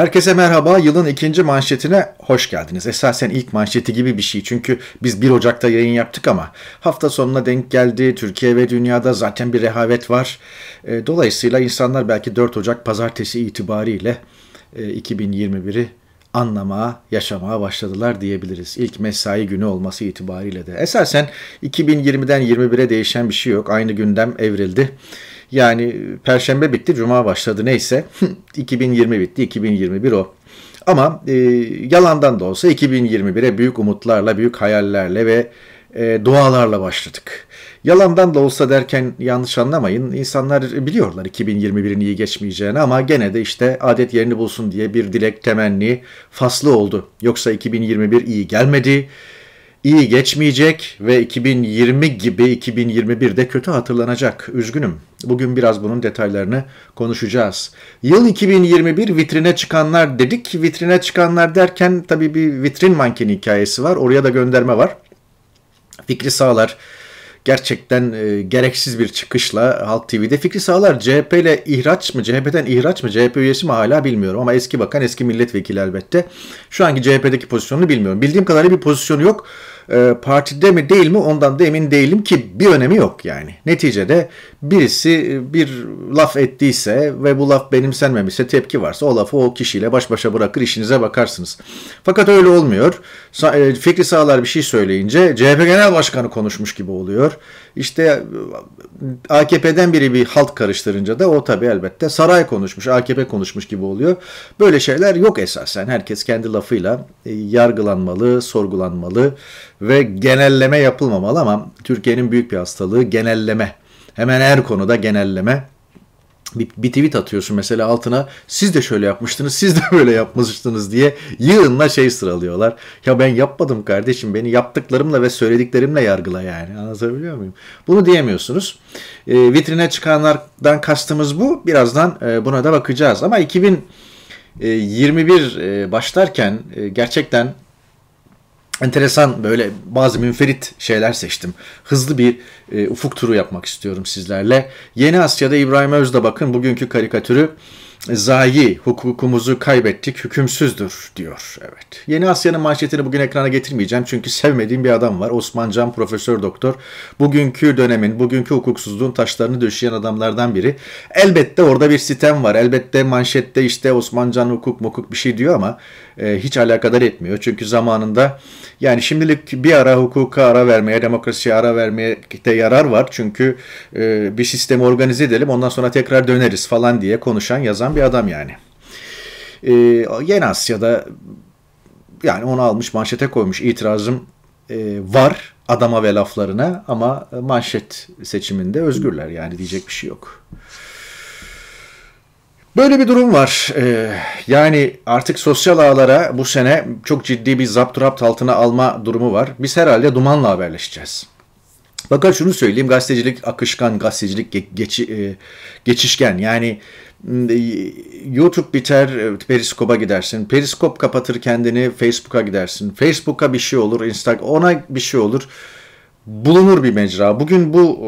Herkese merhaba. Yılın ikinci manşetine hoş geldiniz. Esasen ilk manşeti gibi bir şey. Çünkü biz 1 Ocak'ta yayın yaptık ama hafta sonuna denk geldi. Türkiye ve dünyada zaten bir rehavet var. E, dolayısıyla insanlar belki 4 Ocak pazartesi itibariyle 2021'i e, anlamaya, yaşamaya başladılar diyebiliriz. İlk mesai günü olması itibariyle de. Esasen 2020'den 21'e değişen bir şey yok. Aynı gündem evrildi. Yani e, perşembe bitti, cuma başladı neyse. 2020 bitti, 2021 o. Ama e, yalandan da olsa 2021'e büyük umutlarla, büyük hayallerle ve e, dualarla başladık. Yalandan da olsa derken yanlış anlamayın. İnsanlar e, biliyorlar 2021'in iyi geçmeyeceğini ama gene de işte adet yerini bulsun diye bir dilek temenni faslı oldu. Yoksa 2021 iyi gelmedi iyi geçmeyecek ve 2020 gibi 2021'de kötü hatırlanacak. Üzgünüm. Bugün biraz bunun detaylarını konuşacağız. Yıl 2021 vitrine çıkanlar dedik. Vitrine çıkanlar derken tabii bir vitrin mankeni hikayesi var. Oraya da gönderme var. Fikri Sağlar gerçekten e, gereksiz bir çıkışla Halk TV'de Fikri Sağlar CHP ile ihraç mı CHP'den ihraç mı CHP üyesi mi hala bilmiyorum ama eski bakan eski milletvekili elbette. Şu anki CHP'deki pozisyonunu bilmiyorum. Bildiğim kadarıyla bir pozisyonu yok. E, partide mi değil mi ondan da emin değilim ki bir önemi yok yani. Neticede birisi e, bir laf ettiyse ve bu laf benimsenmemişse tepki varsa o lafı o kişiyle baş başa bırakır işinize bakarsınız. Fakat öyle olmuyor. E, Fikri Sağlar bir şey söyleyince CHP Genel Başkanı konuşmuş gibi oluyor. İşte AKP'den biri bir halt karıştırınca da o tabi elbette saray konuşmuş, AKP konuşmuş gibi oluyor. Böyle şeyler yok esasen. Herkes kendi lafıyla yargılanmalı, sorgulanmalı ve genelleme yapılmamalı ama Türkiye'nin büyük bir hastalığı genelleme. Hemen her konuda genelleme. Bir, bir tweet atıyorsun mesela altına siz de şöyle yapmıştınız, siz de böyle yapmıştınız diye yığınla şey sıralıyorlar. Ya ben yapmadım kardeşim beni yaptıklarımla ve söylediklerimle yargıla yani anlatabiliyor muyum? Bunu diyemiyorsunuz. E, vitrine çıkanlardan kastımız bu. Birazdan e, buna da bakacağız ama 2021 e, e, başlarken e, gerçekten enteresan böyle bazı münferit şeyler seçtim. Hızlı bir e, ufuk turu yapmak istiyorum sizlerle. Yeni Asya'da İbrahim Özda bakın bugünkü karikatürü zayi hukukumuzu kaybettik, hükümsüzdür diyor. Evet. Yeni Asya'nın manşetini bugün ekrana getirmeyeceğim çünkü sevmediğim bir adam var. Osman Can Profesör Doktor. Bugünkü dönemin, bugünkü hukuksuzluğun taşlarını döşeyen adamlardan biri. Elbette orada bir sitem var. Elbette manşette işte Osman Can hukuk mukuk bir şey diyor ama e, hiç alakadar etmiyor. Çünkü zamanında yani şimdilik bir ara hukuka ara vermeye, demokrasiye ara vermeye de yarar var. Çünkü e, bir sistemi organize edelim ondan sonra tekrar döneriz falan diye konuşan yazan çalışan bir adam yani. E, ee, Yeni Asya'da yani onu almış manşete koymuş itirazım e, var adama ve laflarına ama manşet seçiminde özgürler yani diyecek bir şey yok. Böyle bir durum var. Ee, yani artık sosyal ağlara bu sene çok ciddi bir zapturapt altına alma durumu var. Biz herhalde dumanla haberleşeceğiz. Fakat şunu söyleyeyim gazetecilik akışkan, gazetecilik geç, e, geçişken yani YouTube biter Periskop'a gidersin. Periskop kapatır kendini Facebook'a gidersin. Facebook'a bir şey olur, Instagram ona bir şey olur. Bulunur bir mecra. Bugün bu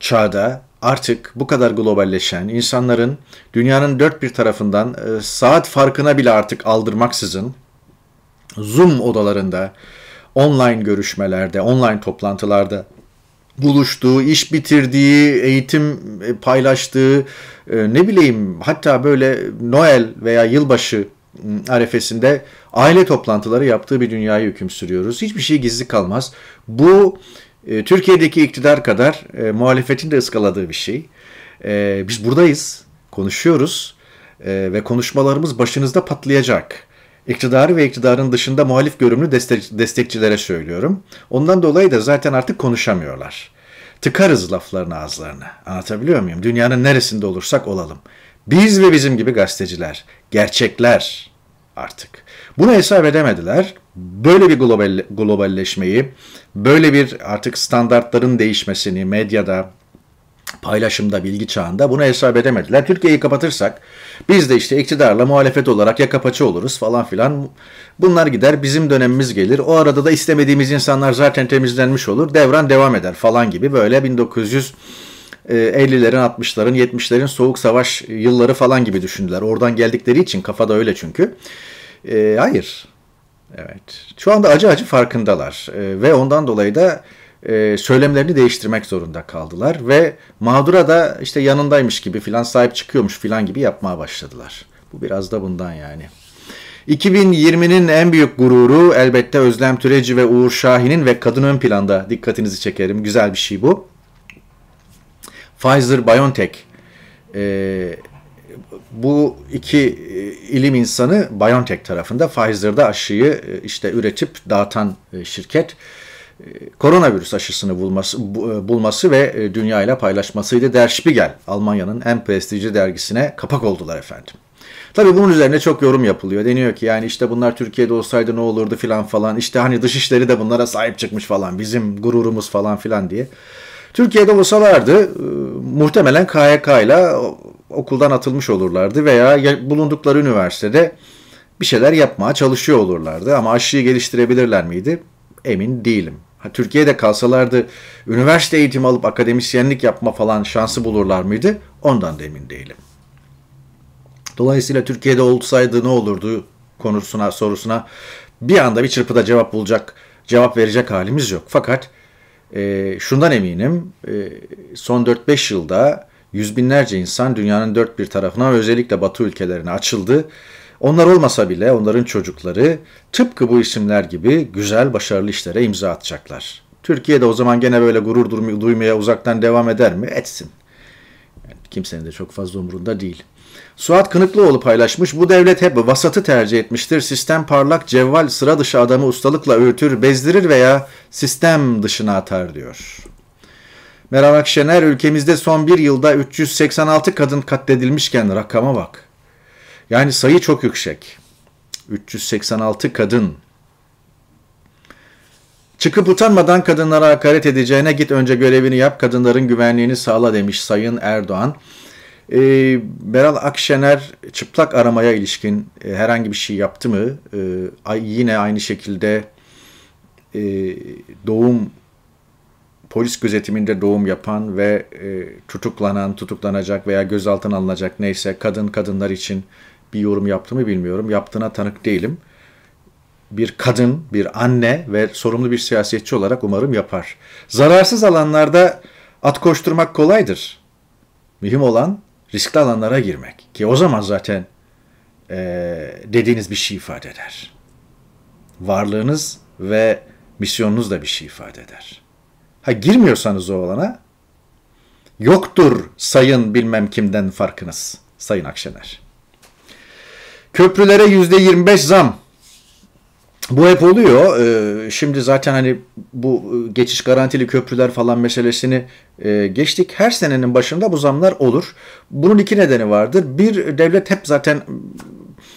çağda artık bu kadar globalleşen insanların dünyanın dört bir tarafından e, saat farkına bile artık aldırmaksızın Zoom odalarında, online görüşmelerde, online toplantılarda buluştuğu, iş bitirdiği, eğitim e, paylaştığı, e, ne bileyim hatta böyle Noel veya yılbaşı ıı, arefesinde aile toplantıları yaptığı bir dünyayı hüküm sürüyoruz. Hiçbir şey gizli kalmaz. Bu e, Türkiye'deki iktidar kadar muhalefetin de ıskaladığı bir şey. biz buradayız, konuşuyoruz ve konuşmalarımız başınızda patlayacak iktidarı ve iktidarın dışında muhalif görünümlü destekçilere söylüyorum. Ondan dolayı da zaten artık konuşamıyorlar. Tıkarız laflarını ağızlarını. Anlatabiliyor muyum? Dünyanın neresinde olursak olalım. Biz ve bizim gibi gazeteciler, gerçekler artık. Bunu hesap edemediler. Böyle bir global, globalleşmeyi, böyle bir artık standartların değişmesini medyada, paylaşımda bilgi çağında bunu hesap edemediler. Türkiye'yi kapatırsak biz de işte iktidarla muhalefet olarak ya paça oluruz falan filan. Bunlar gider bizim dönemimiz gelir. O arada da istemediğimiz insanlar zaten temizlenmiş olur. Devran devam eder falan gibi böyle 1900 50'lerin, 60'ların, 70'lerin soğuk savaş yılları falan gibi düşündüler. Oradan geldikleri için kafada öyle çünkü. E, hayır. Evet. Şu anda acı acı farkındalar. E, ve ondan dolayı da e, söylemlerini değiştirmek zorunda kaldılar ve mağdura da işte yanındaymış gibi filan sahip çıkıyormuş filan gibi yapmaya başladılar. Bu biraz da bundan yani. 2020'nin en büyük gururu elbette Özlem Türeci ve Uğur Şahin'in ve kadın ön planda dikkatinizi çekerim. Güzel bir şey bu. Pfizer-BioNTech e, bu iki e, ilim insanı BioNTech tarafında Pfizer'da aşıyı e, işte üretip dağıtan e, şirket koronavirüs aşısını bulması, e, bulması ve e, dünya ile paylaşmasıydı. Der Spiegel, Almanya'nın en prestijli dergisine kapak oldular efendim. Tabii bunun üzerine çok yorum yapılıyor. Deniyor ki yani işte bunlar Türkiye'de olsaydı ne olurdu filan falan. İşte hani dışişleri de bunlara sahip çıkmış falan. Bizim gururumuz falan filan diye. Türkiye'de olsalardı e, muhtemelen KYK ile okuldan atılmış olurlardı veya bulundukları üniversitede bir şeyler yapmaya çalışıyor olurlardı. Ama aşıyı geliştirebilirler miydi? Emin değilim. Ha, Türkiye'de kalsalardı üniversite eğitimi alıp akademisyenlik yapma falan şansı bulurlar mıydı? Ondan da emin değilim. Dolayısıyla Türkiye'de olsaydı ne olurdu konusuna sorusuna bir anda bir çırpıda cevap bulacak, cevap verecek halimiz yok. Fakat e, şundan eminim e, son 4-5 yılda yüz binlerce insan dünyanın dört bir tarafına ve özellikle batı ülkelerine açıldı onlar olmasa bile onların çocukları tıpkı bu isimler gibi güzel başarılı işlere imza atacaklar. Türkiye'de o zaman gene böyle gurur duymaya uzaktan devam eder mi? Etsin. Yani kimsenin de çok fazla umurunda değil. Suat Kınıklıoğlu paylaşmış. Bu devlet hep vasatı tercih etmiştir. Sistem parlak, cevval, sıra dışı adamı ustalıkla öğütür, bezdirir veya sistem dışına atar diyor. Meral Akşener ülkemizde son bir yılda 386 kadın katledilmişken rakama bak. Yani sayı çok yüksek. 386 kadın. Çıkıp utanmadan kadınlara hakaret edeceğine git önce görevini yap, kadınların güvenliğini sağla demiş Sayın Erdoğan. E, Beral Akşener çıplak aramaya ilişkin e, herhangi bir şey yaptı mı? E, yine aynı şekilde e, doğum polis gözetiminde doğum yapan ve e, tutuklanan, tutuklanacak veya gözaltına alınacak neyse kadın kadınlar için bir yorum yaptığımı bilmiyorum. Yaptığına tanık değilim. Bir kadın, bir anne ve sorumlu bir siyasetçi olarak umarım yapar. Zararsız alanlarda at koşturmak kolaydır. Mühim olan riskli alanlara girmek. Ki o zaman zaten e, dediğiniz bir şey ifade eder. Varlığınız ve misyonunuz da bir şey ifade eder. Ha girmiyorsanız o olana yoktur sayın bilmem kimden farkınız sayın Akşener. Köprülere yüzde 25 zam. Bu hep oluyor. Ee, şimdi zaten hani bu e, geçiş garantili köprüler falan meselesini e, geçtik. Her senenin başında bu zamlar olur. Bunun iki nedeni vardır. Bir, devlet hep zaten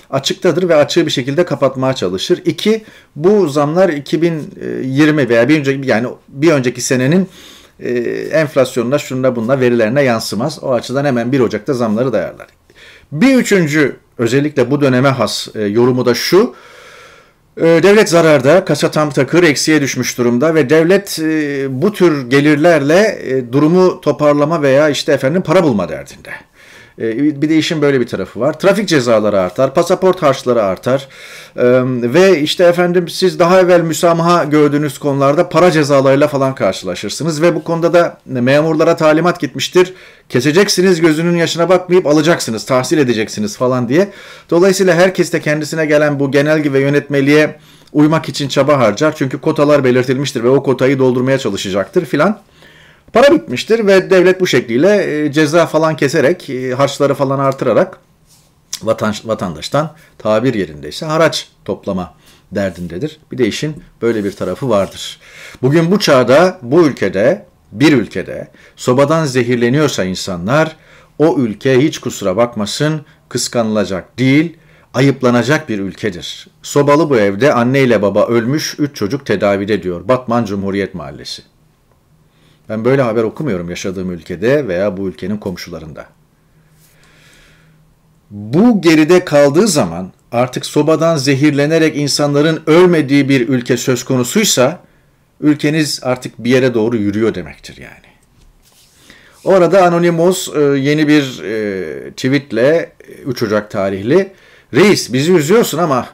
açıktadır ve açığı bir şekilde kapatmaya çalışır. İki, bu zamlar 2020 veya bir önceki yani bir önceki senenin e, enflasyonuna şunla bunla verilerine yansımaz. O açıdan hemen 1 Ocak'ta zamları dayarlar. Bir üçüncü özellikle bu döneme has e, yorumu da şu. E, devlet zararda, kasa tam takır eksiye düşmüş durumda ve devlet e, bu tür gelirlerle e, durumu toparlama veya işte efendim para bulma derdinde. Ee, bir de işin böyle bir tarafı var. Trafik cezaları artar, pasaport harçları artar ee, ve işte efendim siz daha evvel müsamaha gördüğünüz konularda para cezalarıyla falan karşılaşırsınız ve bu konuda da memurlara talimat gitmiştir. Keseceksiniz gözünün yaşına bakmayıp alacaksınız, tahsil edeceksiniz falan diye. Dolayısıyla herkes de kendisine gelen bu genelge ve yönetmeliğe uymak için çaba harcar. Çünkü kotalar belirtilmiştir ve o kotayı doldurmaya çalışacaktır filan. Para bitmiştir ve devlet bu şekliyle e, ceza falan keserek, e, harçları falan artırarak vatandaştan tabir yerindeyse haraç toplama derdindedir. Bir de işin böyle bir tarafı vardır. Bugün bu çağda, bu ülkede, bir ülkede sobadan zehirleniyorsa insanlar o ülke hiç kusura bakmasın kıskanılacak değil, ayıplanacak bir ülkedir. Sobalı bu evde anne ile baba ölmüş, üç çocuk tedavide diyor Batman Cumhuriyet Mahallesi. Ben böyle haber okumuyorum yaşadığım ülkede veya bu ülkenin komşularında. Bu geride kaldığı zaman artık sobadan zehirlenerek insanların ölmediği bir ülke söz konusuysa ülkeniz artık bir yere doğru yürüyor demektir yani. Orada Anonymous e, yeni bir e, tweetle 3 e, Ocak tarihli Reis bizi üzüyorsun ama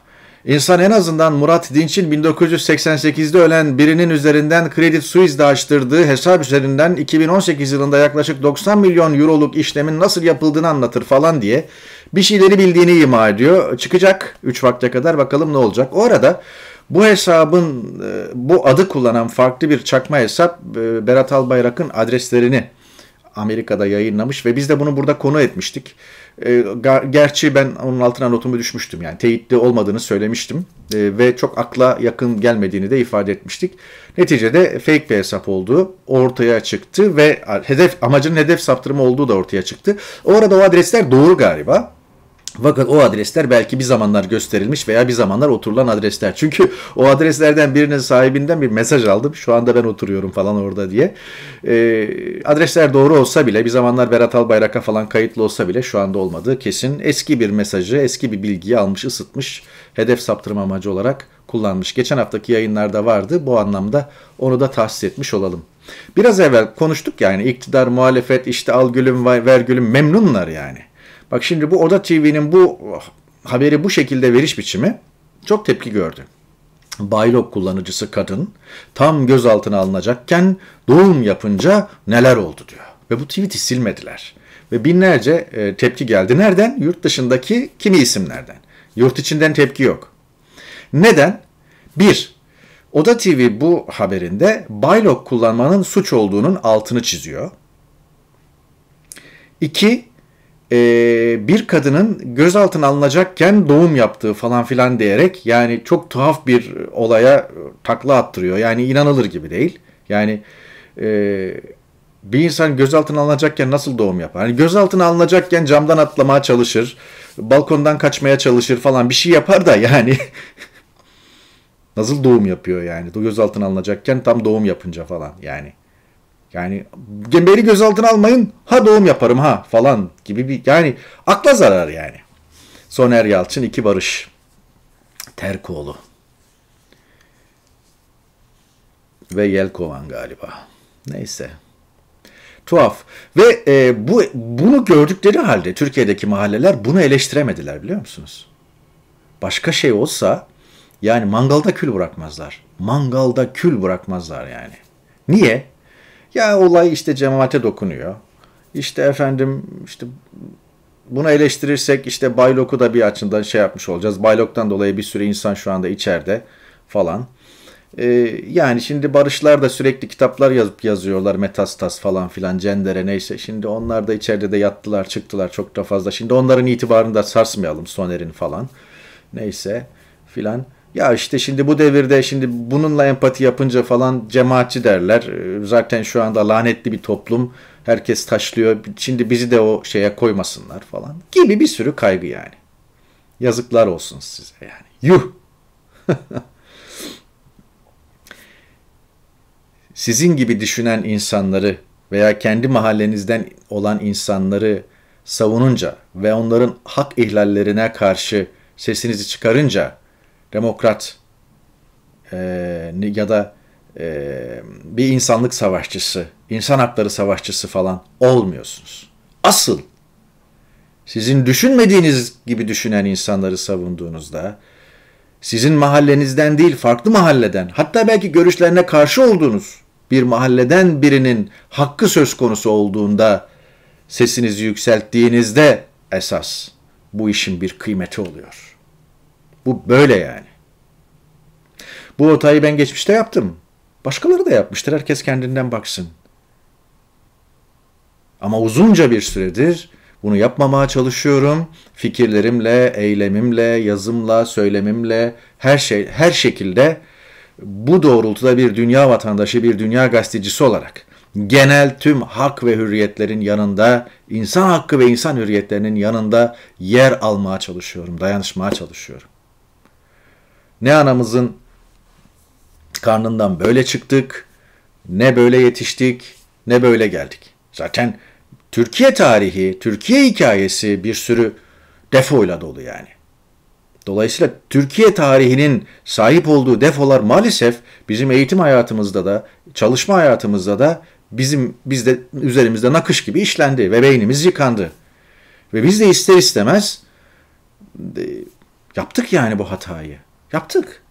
İnsan en azından Murat Dinç'in 1988'de ölen birinin üzerinden Credit Suisse'de açtırdığı hesap üzerinden 2018 yılında yaklaşık 90 milyon euroluk işlemin nasıl yapıldığını anlatır falan diye bir şeyleri bildiğini ima ediyor. Çıkacak 3 vakte kadar bakalım ne olacak. O arada bu hesabın e, bu adı kullanan farklı bir çakma hesap e, Berat Albayrak'ın adreslerini Amerika'da yayınlamış ve biz de bunu burada konu etmiştik. Ee, gerçi ben onun altına notumu düşmüştüm yani teyitli olmadığını söylemiştim ee, ve çok akla yakın gelmediğini de ifade etmiştik. Neticede fake bir hesap olduğu ortaya çıktı ve hedef amacının hedef saptırımı olduğu da ortaya çıktı. O arada o adresler doğru galiba. Fakat o adresler belki bir zamanlar gösterilmiş veya bir zamanlar oturulan adresler. Çünkü o adreslerden birinin sahibinden bir mesaj aldım. Şu anda ben oturuyorum falan orada diye. E, adresler doğru olsa bile bir zamanlar Berat Albayrak'a falan kayıtlı olsa bile şu anda olmadığı kesin. Eski bir mesajı, eski bir bilgiyi almış, ısıtmış. Hedef saptırma amacı olarak kullanmış. Geçen haftaki yayınlarda vardı. Bu anlamda onu da tahsis etmiş olalım. Biraz evvel konuştuk yani iktidar, muhalefet, işte al gülüm, ver gülüm memnunlar yani. Bak şimdi bu Oda TV'nin bu haberi bu şekilde veriş biçimi çok tepki gördü. Baylok kullanıcısı kadın tam gözaltına alınacakken doğum yapınca neler oldu diyor. Ve bu tweet'i silmediler. Ve binlerce e, tepki geldi. Nereden? Yurt dışındaki kimi isimlerden. Yurt içinden tepki yok. Neden? Bir, Oda TV bu haberinde Baylok kullanmanın suç olduğunun altını çiziyor. İki, e, bir kadının gözaltına alınacakken doğum yaptığı falan filan diyerek yani çok tuhaf bir olaya takla attırıyor. Yani inanılır gibi değil. Yani e, bir insan gözaltına alınacakken nasıl doğum yapar? Yani gözaltına alınacakken camdan atlamaya çalışır, balkondan kaçmaya çalışır falan bir şey yapar da yani nasıl doğum yapıyor yani? Gözaltına alınacakken tam doğum yapınca falan yani. Yani gemberi gözaltına almayın ha doğum yaparım ha falan gibi bir yani akla zarar yani. Soner Yalçın iki Barış Terkoğlu ve Yelkovan galiba. Neyse. Tuhaf. Ve e, bu bunu gördükleri halde Türkiye'deki mahalleler bunu eleştiremediler biliyor musunuz? Başka şey olsa yani mangalda kül bırakmazlar. Mangalda kül bırakmazlar yani. Niye? Ya olay işte cemaate dokunuyor. İşte efendim işte bunu eleştirirsek işte Baylok'u da bir açıdan şey yapmış olacağız. Baylok'tan dolayı bir sürü insan şu anda içeride falan. Ee, yani şimdi barışlar da sürekli kitaplar yazıp yazıyorlar. Metastas falan filan cendere neyse. Şimdi onlar da içeride de yattılar çıktılar çok da fazla. Şimdi onların itibarını da sarsmayalım Soner'in falan. Neyse filan ya işte şimdi bu devirde şimdi bununla empati yapınca falan cemaatçi derler. Ee, zaten şu anda lanetli bir toplum. Herkes taşlıyor. Şimdi bizi de o şeye koymasınlar falan gibi bir sürü kaygı yani. Yazıklar olsun size yani. Yuh. Sizin gibi düşünen insanları veya kendi mahallenizden olan insanları savununca ve onların hak ihlallerine karşı sesinizi çıkarınca demokrat e, ya da e, bir insanlık savaşçısı, insan hakları savaşçısı falan olmuyorsunuz. Asıl sizin düşünmediğiniz gibi düşünen insanları savunduğunuzda, sizin mahallenizden değil farklı mahalleden, hatta belki görüşlerine karşı olduğunuz bir mahalleden birinin hakkı söz konusu olduğunda sesinizi yükselttiğinizde esas bu işin bir kıymeti oluyor.'' Bu böyle yani. Bu hatayı ben geçmişte yaptım. Başkaları da yapmıştır. Herkes kendinden baksın. Ama uzunca bir süredir bunu yapmamaya çalışıyorum. Fikirlerimle, eylemimle, yazımla, söylemimle, her şey her şekilde bu doğrultuda bir dünya vatandaşı, bir dünya gazetecisi olarak genel tüm hak ve hürriyetlerin yanında, insan hakkı ve insan hürriyetlerinin yanında yer almaya çalışıyorum, dayanışmaya çalışıyorum. Ne anamızın karnından böyle çıktık, ne böyle yetiştik, ne böyle geldik. Zaten Türkiye tarihi, Türkiye hikayesi bir sürü defoyla dolu yani. Dolayısıyla Türkiye tarihinin sahip olduğu defolar maalesef bizim eğitim hayatımızda da, çalışma hayatımızda da bizim bizde üzerimizde nakış gibi işlendi ve beynimiz yıkandı. Ve biz de ister istemez e, yaptık yani bu hatayı. Yaptık.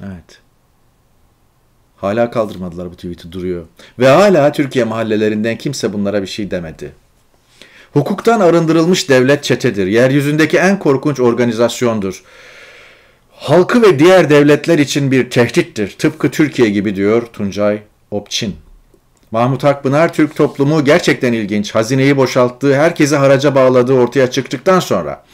Evet. Hala kaldırmadılar bu tweet'i duruyor. Ve hala Türkiye mahallelerinden kimse bunlara bir şey demedi. Hukuktan arındırılmış devlet çetedir. Yeryüzündeki en korkunç organizasyondur. Halkı ve diğer devletler için bir tehdittir. Tıpkı Türkiye gibi diyor Tuncay Opçin. Mahmut Akpınar Türk toplumu gerçekten ilginç. Hazineyi boşalttığı, herkesi haraca bağladığı ortaya çıktıktan sonra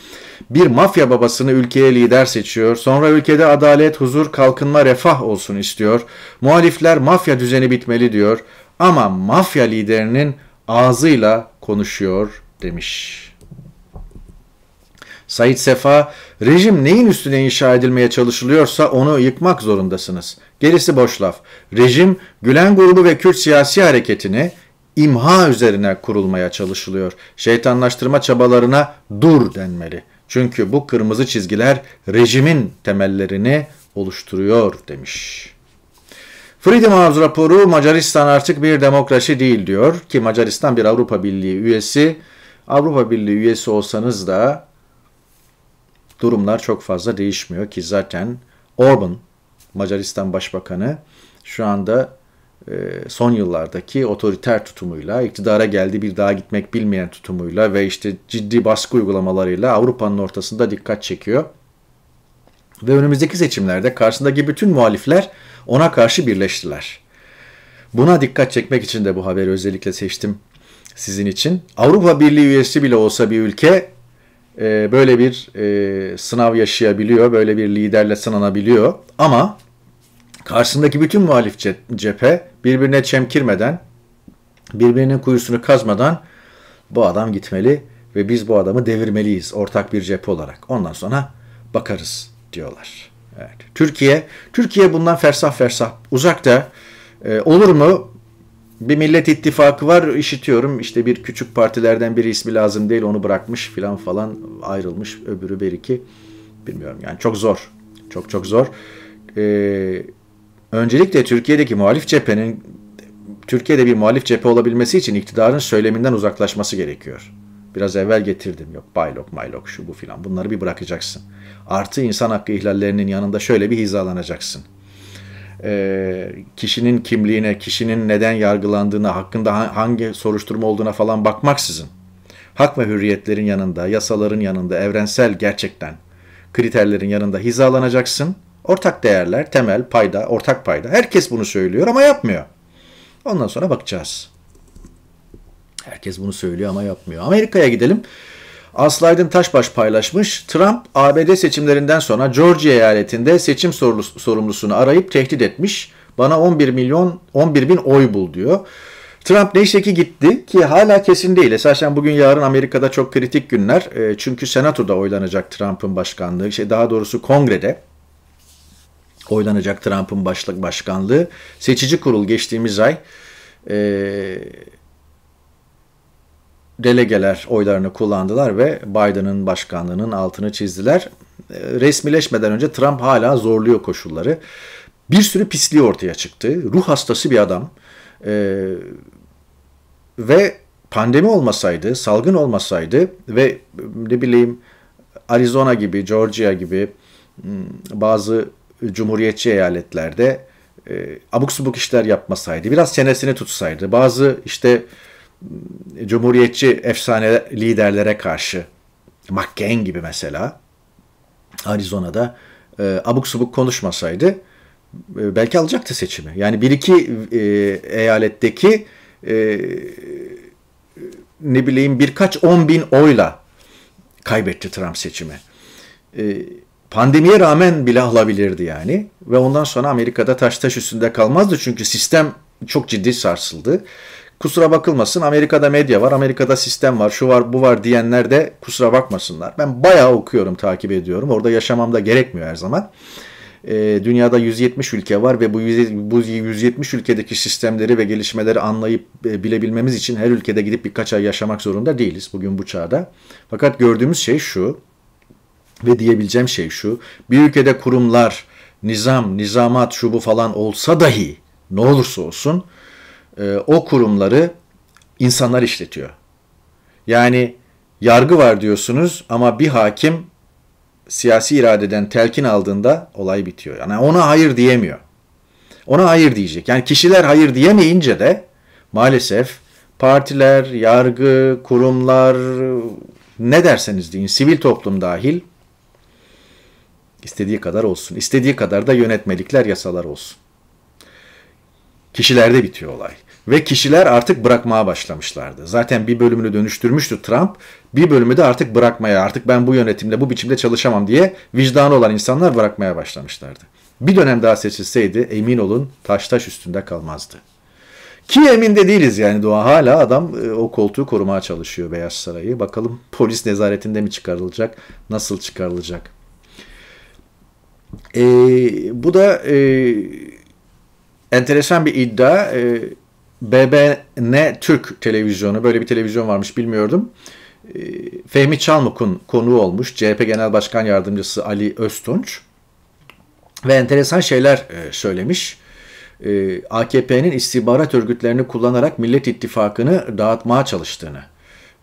bir mafya babasını ülkeye lider seçiyor. Sonra ülkede adalet, huzur, kalkınma, refah olsun istiyor. Muhalifler mafya düzeni bitmeli diyor. Ama mafya liderinin ağzıyla konuşuyor demiş. Said Sefa, rejim neyin üstüne inşa edilmeye çalışılıyorsa onu yıkmak zorundasınız. Gerisi boş laf. Rejim, Gülen grubu ve Kürt siyasi hareketini imha üzerine kurulmaya çalışılıyor. Şeytanlaştırma çabalarına dur denmeli. Çünkü bu kırmızı çizgiler rejimin temellerini oluşturuyor demiş. Freedom House raporu Macaristan artık bir demokrasi değil diyor ki Macaristan bir Avrupa Birliği üyesi. Avrupa Birliği üyesi olsanız da durumlar çok fazla değişmiyor ki zaten Orban, Macaristan Başbakanı şu anda e, son yıllardaki otoriter tutumuyla, iktidara geldi bir daha gitmek bilmeyen tutumuyla ve işte ciddi baskı uygulamalarıyla Avrupa'nın ortasında dikkat çekiyor. Ve önümüzdeki seçimlerde karşısındaki bütün muhalifler ona karşı birleştiler. Buna dikkat çekmek için de bu haberi özellikle seçtim sizin için. Avrupa Birliği üyesi bile olsa bir ülke e, böyle bir e, sınav yaşayabiliyor, böyle bir liderle sınanabiliyor. Ama karşısındaki bütün muhalif cephe birbirine çemkirmeden, birbirinin kuyusunu kazmadan bu adam gitmeli ve biz bu adamı devirmeliyiz ortak bir cephe olarak. Ondan sonra bakarız diyorlar. Evet. Türkiye, Türkiye bundan fersah fersah uzakta. E, olur mu? bir Millet ittifakı var işitiyorum işte bir küçük partilerden biri ismi lazım değil onu bırakmış filan falan ayrılmış öbürü bir iki bilmiyorum yani çok zor çok çok zor. Ee, öncelikle Türkiye'deki muhalif cephenin Türkiye'de bir muhalif cephe olabilmesi için iktidarın söyleminden uzaklaşması gerekiyor. Biraz evvel getirdim yok baylok maylok şu bu filan bunları bir bırakacaksın. Artı insan hakkı ihlallerinin yanında şöyle bir hizalanacaksın.'' e, kişinin kimliğine, kişinin neden yargılandığına, hakkında hangi soruşturma olduğuna falan bakmaksızın hak ve hürriyetlerin yanında, yasaların yanında, evrensel gerçekten kriterlerin yanında hizalanacaksın. Ortak değerler, temel, payda, ortak payda. Herkes bunu söylüyor ama yapmıyor. Ondan sonra bakacağız. Herkes bunu söylüyor ama yapmıyor. Amerika'ya gidelim. Aslı Aydın Taşbaş paylaşmış. Trump ABD seçimlerinden sonra Georgia eyaletinde seçim sorumlusunu arayıp tehdit etmiş. Bana 11 milyon 11 bin oy bul diyor. Trump neyse ki gitti ki hala kesin değil. Esasen bugün yarın Amerika'da çok kritik günler. E, çünkü senatoda oylanacak Trump'ın başkanlığı. Şey daha doğrusu kongrede oylanacak Trump'ın başlık başkanlığı. Seçici kurul geçtiğimiz ay e, delegeler oylarını kullandılar ve Biden'ın başkanlığının altını çizdiler. E, resmileşmeden önce Trump hala zorluyor koşulları. Bir sürü pisliği ortaya çıktı. Ruh hastası bir adam. Ee, ve pandemi olmasaydı, salgın olmasaydı ve ne bileyim Arizona gibi, Georgia gibi hmm, bazı cumhuriyetçi eyaletlerde e, abuk subuk işler yapmasaydı, biraz çenesini tutsaydı, bazı işte e, Cumhuriyetçi efsane liderlere karşı McCain gibi mesela Arizona'da e, abuk subuk konuşmasaydı e, belki alacaktı seçimi. Yani bir iki e, eyaletteki e, ne bileyim birkaç on bin oyla kaybetti Trump seçimi. E, pandemiye rağmen bile alabilirdi yani. Ve ondan sonra Amerika'da taş taş üstünde kalmazdı çünkü sistem çok ciddi sarsıldı kusura bakılmasın Amerika'da medya var, Amerika'da sistem var, şu var bu var diyenler de kusura bakmasınlar. Ben bayağı okuyorum, takip ediyorum. Orada yaşamam da gerekmiyor her zaman. E, dünyada 170 ülke var ve bu, bu 170 ülkedeki sistemleri ve gelişmeleri anlayıp e, bilebilmemiz için her ülkede gidip birkaç ay yaşamak zorunda değiliz bugün bu çağda. Fakat gördüğümüz şey şu ve diyebileceğim şey şu. Bir ülkede kurumlar, nizam, nizamat, şu bu falan olsa dahi ne olursa olsun e, o kurumları insanlar işletiyor. Yani yargı var diyorsunuz ama bir hakim siyasi iradeden telkin aldığında olay bitiyor. Yani ona hayır diyemiyor. Ona hayır diyecek. Yani kişiler hayır diyemeyince de maalesef partiler, yargı, kurumlar ne derseniz deyin sivil toplum dahil istediği kadar olsun. İstediği kadar da yönetmelikler, yasalar olsun. Kişilerde bitiyor olay. Ve kişiler artık bırakmaya başlamışlardı. Zaten bir bölümünü dönüştürmüştü Trump. Bir bölümü de artık bırakmaya, artık ben bu yönetimle bu biçimde çalışamam diye vicdanı olan insanlar bırakmaya başlamışlardı. Bir dönem daha seçilseydi emin olun taş taş üstünde kalmazdı. Ki emin de değiliz yani Doğa hala adam e, o koltuğu korumaya çalışıyor Beyaz Saray'ı. Bakalım polis nezaretinde mi çıkarılacak, nasıl çıkarılacak? E, bu da e, enteresan bir iddia. E, BBN Türk televizyonu böyle bir televizyon varmış bilmiyordum. Ee, Fehmi Çalmuk'un konuğu olmuş. CHP Genel Başkan Yardımcısı Ali Öztunç. Ve enteresan şeyler e, söylemiş. Ee, AKP'nin istihbarat örgütlerini kullanarak Millet İttifakı'nı dağıtmaya çalıştığını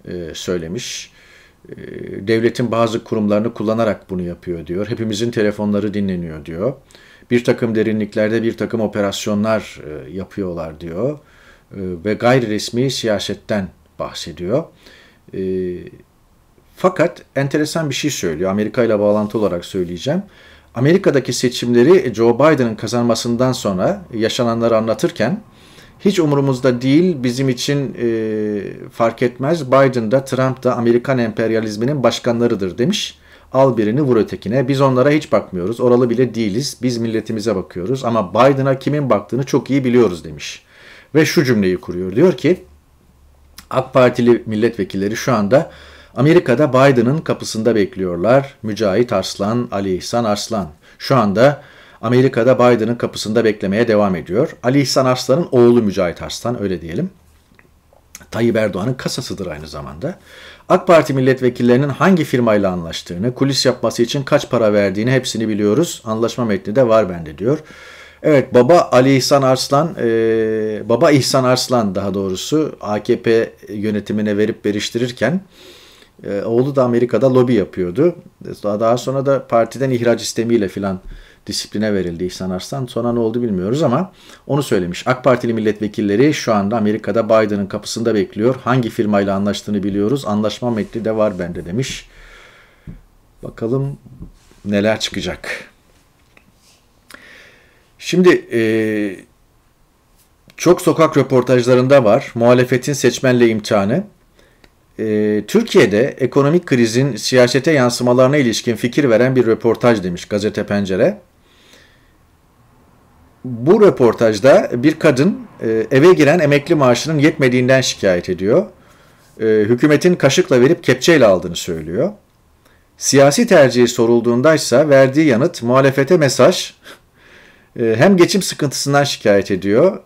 e, söylemiş. Ee, devletin bazı kurumlarını kullanarak bunu yapıyor diyor. Hepimizin telefonları dinleniyor diyor. Bir takım derinliklerde bir takım operasyonlar e, yapıyorlar diyor ee, ve gayri resmi siyasetten bahsediyor. E, fakat enteresan bir şey söylüyor. Amerika ile bağlantı olarak söyleyeceğim. Amerika'daki seçimleri Joe Biden'ın kazanmasından sonra yaşananları anlatırken hiç umurumuzda değil bizim için e, fark etmez Biden da Trump da Amerikan emperyalizminin başkanlarıdır demiş. Al birini vur ötekine biz onlara hiç bakmıyoruz oralı bile değiliz biz milletimize bakıyoruz ama Biden'a kimin baktığını çok iyi biliyoruz demiş ve şu cümleyi kuruyor. Diyor ki AK Partili milletvekilleri şu anda Amerika'da Biden'ın kapısında bekliyorlar. Mücahit Arslan, Ali İhsan Arslan. Şu anda Amerika'da Biden'ın kapısında beklemeye devam ediyor. Ali İhsan Arslan'ın oğlu Mücahit Arslan öyle diyelim. Tayyip Erdoğan'ın kasasıdır aynı zamanda. AK Parti milletvekillerinin hangi firmayla anlaştığını, kulis yapması için kaç para verdiğini hepsini biliyoruz. Anlaşma metni de var bende diyor. Evet baba Ali İhsan Arslan, e, baba İhsan Arslan daha doğrusu AKP yönetimine verip veriştirirken e, oğlu da Amerika'da lobi yapıyordu. Daha sonra da partiden ihraç istemiyle filan disipline verildi İhsan Arslan. Sonra ne oldu bilmiyoruz ama onu söylemiş. AK Partili milletvekilleri şu anda Amerika'da Biden'ın kapısında bekliyor. Hangi firmayla anlaştığını biliyoruz. Anlaşma metni de var bende demiş. Bakalım neler çıkacak. Şimdi e, çok sokak röportajlarında var muhalefetin seçmenle imtihanı. E, Türkiye'de ekonomik krizin siyasete yansımalarına ilişkin fikir veren bir röportaj demiş gazete Pencere. Bu röportajda bir kadın e, eve giren emekli maaşının yetmediğinden şikayet ediyor. E, hükümetin kaşıkla verip kepçeyle aldığını söylüyor. Siyasi tercihi sorulduğunda ise verdiği yanıt muhalefete mesaj ee, hem geçim sıkıntısından şikayet ediyor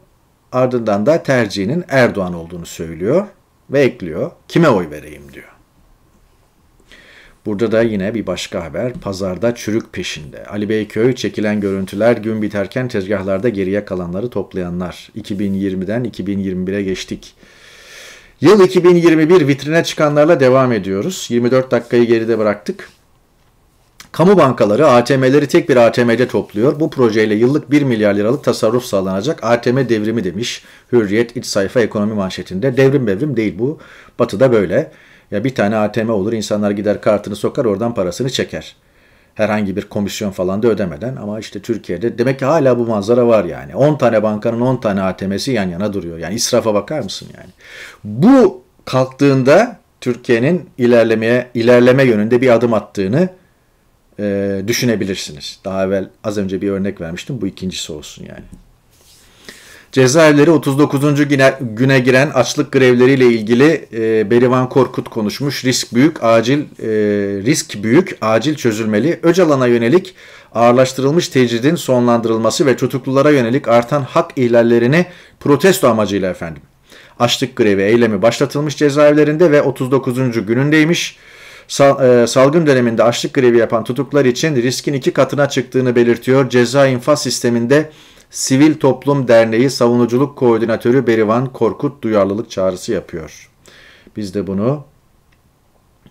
ardından da tercihinin Erdoğan olduğunu söylüyor ve ekliyor kime oy vereyim diyor. Burada da yine bir başka haber. Pazarda çürük peşinde. Ali Beyköy çekilen görüntüler gün biterken tezgahlarda geriye kalanları toplayanlar. 2020'den 2021'e geçtik. Yıl 2021 vitrine çıkanlarla devam ediyoruz. 24 dakikayı geride bıraktık. Kamu bankaları ATM'leri tek bir ATM'de topluyor. Bu projeyle yıllık 1 milyar liralık tasarruf sağlanacak ATM devrimi demiş. Hürriyet iç sayfa ekonomi manşetinde. Devrim devrim değil bu. Batı'da böyle. Ya bir tane ATM olur insanlar gider kartını sokar oradan parasını çeker. Herhangi bir komisyon falan da ödemeden ama işte Türkiye'de demek ki hala bu manzara var yani. 10 tane bankanın 10 tane ATM'si yan yana duruyor. Yani israfa bakar mısın yani? Bu kalktığında Türkiye'nin ilerlemeye ilerleme yönünde bir adım attığını e, düşünebilirsiniz. Daha evvel az önce bir örnek vermiştim. Bu ikincisi olsun yani. Cezaevleri 39. güne, güne giren açlık grevleriyle ilgili e, Berivan Korkut konuşmuş. Risk büyük, acil e, risk büyük, acil çözülmeli. Öcalan'a yönelik ağırlaştırılmış tecridin sonlandırılması ve tutuklulara yönelik artan hak ihlallerini protesto amacıyla efendim. Açlık grevi eylemi başlatılmış cezaevlerinde ve 39. günündeymiş. E, salgın döneminde açlık grevi yapan tutuklar için riskin iki katına çıktığını belirtiyor. Ceza infaz sisteminde Sivil Toplum Derneği Savunuculuk Koordinatörü Berivan Korkut duyarlılık çağrısı yapıyor. Biz de bunu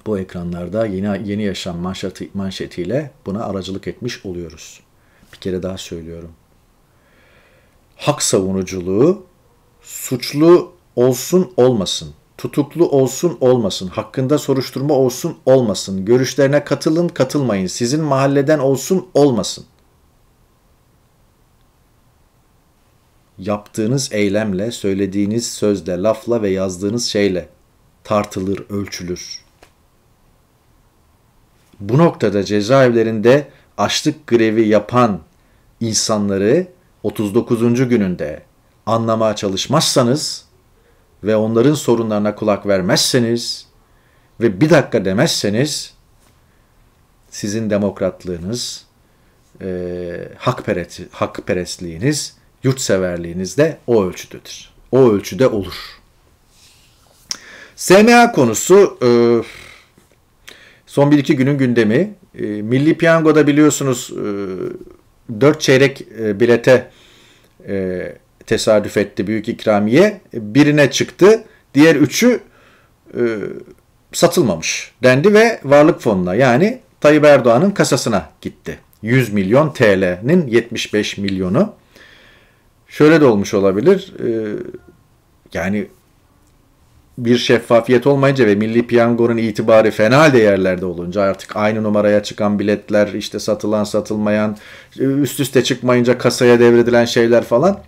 bu ekranlarda yeni yeni yaşam manşeti, manşetiyle buna aracılık etmiş oluyoruz. Bir kere daha söylüyorum. Hak savunuculuğu suçlu olsun olmasın tutuklu olsun olmasın, hakkında soruşturma olsun olmasın, görüşlerine katılın katılmayın, sizin mahalleden olsun olmasın. Yaptığınız eylemle, söylediğiniz sözle, lafla ve yazdığınız şeyle tartılır, ölçülür. Bu noktada cezaevlerinde açlık grevi yapan insanları 39. gününde anlamaya çalışmazsanız ve onların sorunlarına kulak vermezseniz ve bir dakika demezseniz sizin demokratlığınız, e, hakperet, hakperestliğiniz, yurtseverliğiniz de o ölçüdedir. O ölçüde olur. SMA konusu e, son bir iki günün gündemi. E, Milli Piyango'da biliyorsunuz e, 4 çeyrek e, bilete e, tesadüf etti büyük ikramiye. Birine çıktı. Diğer üçü e, satılmamış dendi ve varlık fonuna yani Tayyip Erdoğan'ın kasasına gitti. 100 milyon TL'nin 75 milyonu. Şöyle de olmuş olabilir. E, yani bir şeffafiyet olmayınca ve Milli Piyango'nun itibarı fena değerlerde olunca artık aynı numaraya çıkan biletler işte satılan satılmayan üst üste çıkmayınca kasaya devredilen şeyler falan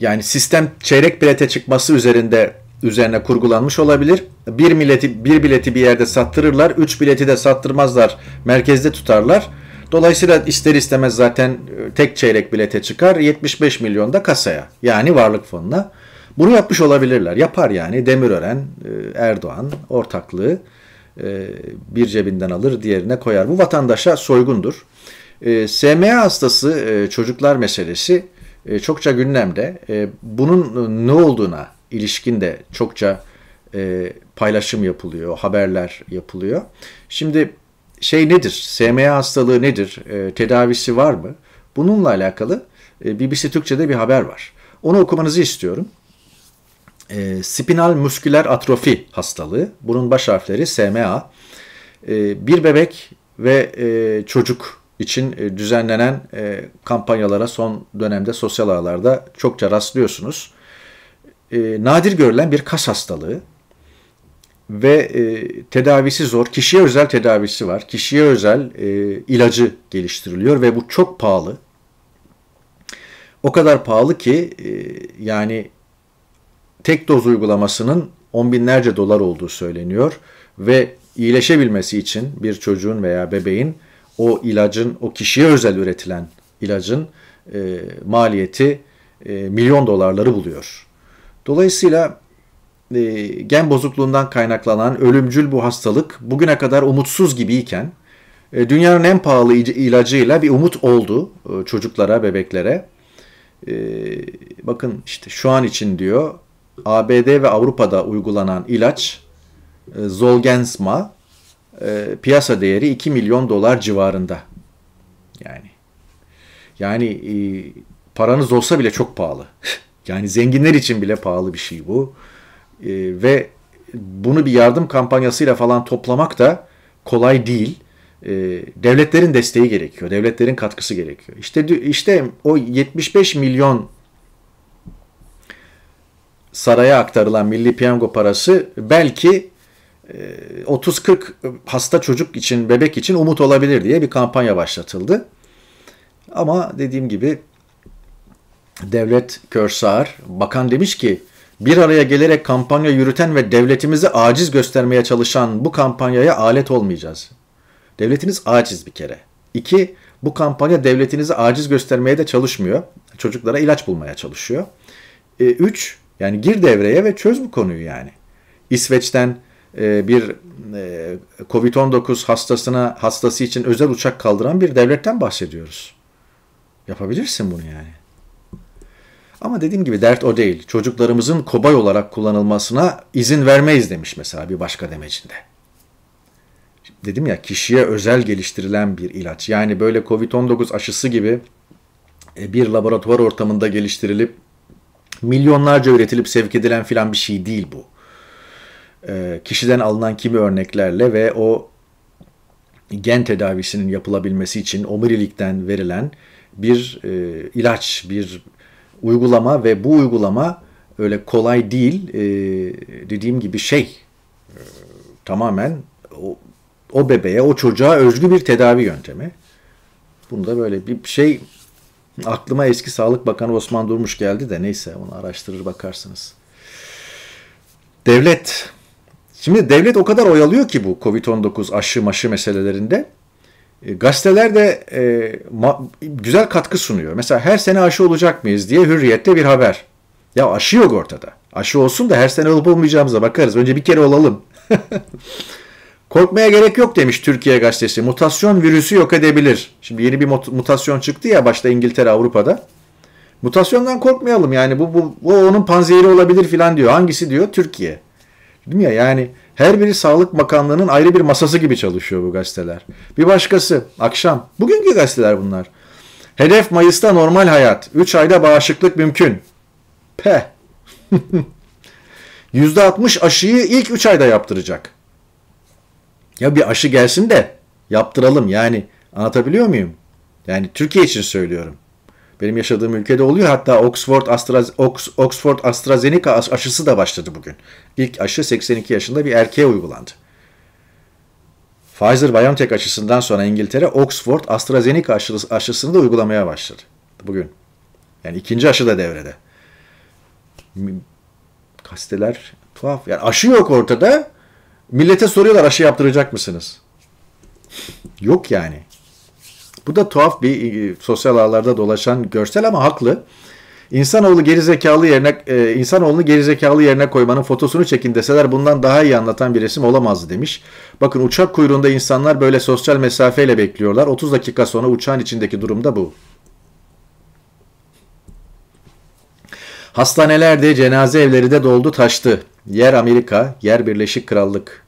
yani sistem çeyrek bilete çıkması üzerinde üzerine kurgulanmış olabilir. Bir bileti bir bileti bir yerde sattırırlar, üç bileti de sattırmazlar, merkezde tutarlar. Dolayısıyla ister istemez zaten e, tek çeyrek bilete çıkar 75 milyon da kasaya yani varlık fonuna. Bunu yapmış olabilirler. Yapar yani Demirören, e, Erdoğan ortaklığı e, bir cebinden alır diğerine koyar. Bu vatandaşa soygundur. SMA hastası çocuklar meselesi e, çokça gündemde. E, bunun e, ne olduğuna ilişkin de çokça paylaşım yapılıyor, haberler yapılıyor. Şimdi şey nedir? SMA hastalığı nedir? tedavisi var mı? Bununla alakalı e, BBC Türkçe'de bir haber var. Onu okumanızı istiyorum. E, spinal musküler atrofi hastalığı. Bunun baş harfleri SMA. E, bir bebek ve e, çocuk için e, düzenlenen e, kampanyalara son dönemde sosyal ağlarda çokça rastlıyorsunuz. E, nadir görülen bir kas hastalığı ve tedavisi zor. Kişiye özel tedavisi var. Kişiye özel ilacı geliştiriliyor ve bu çok pahalı. O kadar pahalı ki yani tek doz uygulamasının on binlerce dolar olduğu söyleniyor ve iyileşebilmesi için bir çocuğun veya bebeğin o ilacın, o kişiye özel üretilen ilacın e, maliyeti e, milyon dolarları buluyor. Dolayısıyla e, gen bozukluğundan kaynaklanan ölümcül bu hastalık bugüne kadar umutsuz gibiyken e, dünyanın en pahalı ilacıyla bir umut oldu e, çocuklara, bebeklere. E, bakın işte şu an için diyor ABD ve Avrupa'da uygulanan ilaç e, Zolgensma e, piyasa değeri 2 milyon dolar civarında. Yani yani e, paranız olsa bile çok pahalı. yani zenginler için bile pahalı bir şey bu. E, ve bunu bir yardım kampanyasıyla falan toplamak da kolay değil. E, devletlerin desteği gerekiyor. Devletlerin katkısı gerekiyor. İşte işte o 75 milyon saraya aktarılan milli piyango parası belki 30-40 ee, hasta çocuk için, bebek için umut olabilir diye bir kampanya başlatıldı. Ama dediğim gibi devlet körsar. Bakan demiş ki bir araya gelerek kampanya yürüten ve devletimizi aciz göstermeye çalışan bu kampanyaya alet olmayacağız. Devletiniz aciz bir kere. İki, bu kampanya devletinizi aciz göstermeye de çalışmıyor. Çocuklara ilaç bulmaya çalışıyor. E, üç, yani gir devreye ve çöz bu konuyu yani. İsveç'ten e, bir e, Covid-19 hastasına hastası için özel uçak kaldıran bir devletten bahsediyoruz. Yapabilirsin bunu yani. Ama dediğim gibi dert o değil. Çocuklarımızın kobay olarak kullanılmasına izin vermeyiz demiş mesela bir başka demecinde. Dedim ya kişiye özel geliştirilen bir ilaç. Yani böyle Covid-19 aşısı gibi e, bir laboratuvar ortamında geliştirilip milyonlarca üretilip sevk edilen filan bir şey değil bu. E, kişiden alınan kimi örneklerle ve o gen tedavisinin yapılabilmesi için omurilikten verilen bir e, ilaç, bir uygulama ve bu uygulama öyle kolay değil. E, dediğim gibi şey e, tamamen o, o bebeğe, o çocuğa özgü bir tedavi yöntemi. Bunda böyle bir şey aklıma eski Sağlık Bakanı Osman Durmuş geldi de neyse onu araştırır bakarsınız. Devlet Şimdi devlet o kadar oyalıyor ki bu Covid-19 aşı maşı meselelerinde. E, gazeteler de e, ma, güzel katkı sunuyor. Mesela her sene aşı olacak mıyız diye hürriyette bir haber. Ya aşı yok ortada. Aşı olsun da her sene olup olmayacağımıza bakarız. Önce bir kere olalım. Korkmaya gerek yok demiş Türkiye gazetesi. Mutasyon virüsü yok edebilir. Şimdi yeni bir mutasyon çıktı ya başta İngiltere Avrupa'da. Mutasyondan korkmayalım yani bu, bu, bu onun panzehiri olabilir filan diyor. Hangisi diyor? Türkiye. Değil mi ya? Yani her biri Sağlık Bakanlığı'nın ayrı bir masası gibi çalışıyor bu gazeteler. Bir başkası akşam. Bugünkü gazeteler bunlar. Hedef Mayıs'ta normal hayat. 3 ayda bağışıklık mümkün. Peh. %60 aşıyı ilk 3 ayda yaptıracak. Ya bir aşı gelsin de yaptıralım yani. Anlatabiliyor muyum? Yani Türkiye için söylüyorum. Benim yaşadığım ülkede oluyor. Hatta Oxford, Astra, Oxford AstraZeneca aşısı da başladı bugün. İlk aşı 82 yaşında bir erkeğe uygulandı. Pfizer-BioNTech aşısından sonra İngiltere Oxford AstraZeneca aşısını da uygulamaya başladı. Bugün. Yani ikinci aşı da devrede. Kasteler tuhaf. Yani aşı yok ortada. Millete soruyorlar aşı yaptıracak mısınız? Yok yani. Bu da tuhaf bir e, sosyal ağlarda dolaşan görsel ama haklı. İnsanoğlu gerizekalı yerine e, insanoğlunu gerizekalı yerine koymanın fotosunu çekin deseler bundan daha iyi anlatan bir resim olamazdı demiş. Bakın uçak kuyruğunda insanlar böyle sosyal mesafeyle bekliyorlar. 30 dakika sonra uçağın içindeki durum da bu. Hastanelerde, cenaze evleri de doldu taştı. Yer Amerika, yer Birleşik Krallık.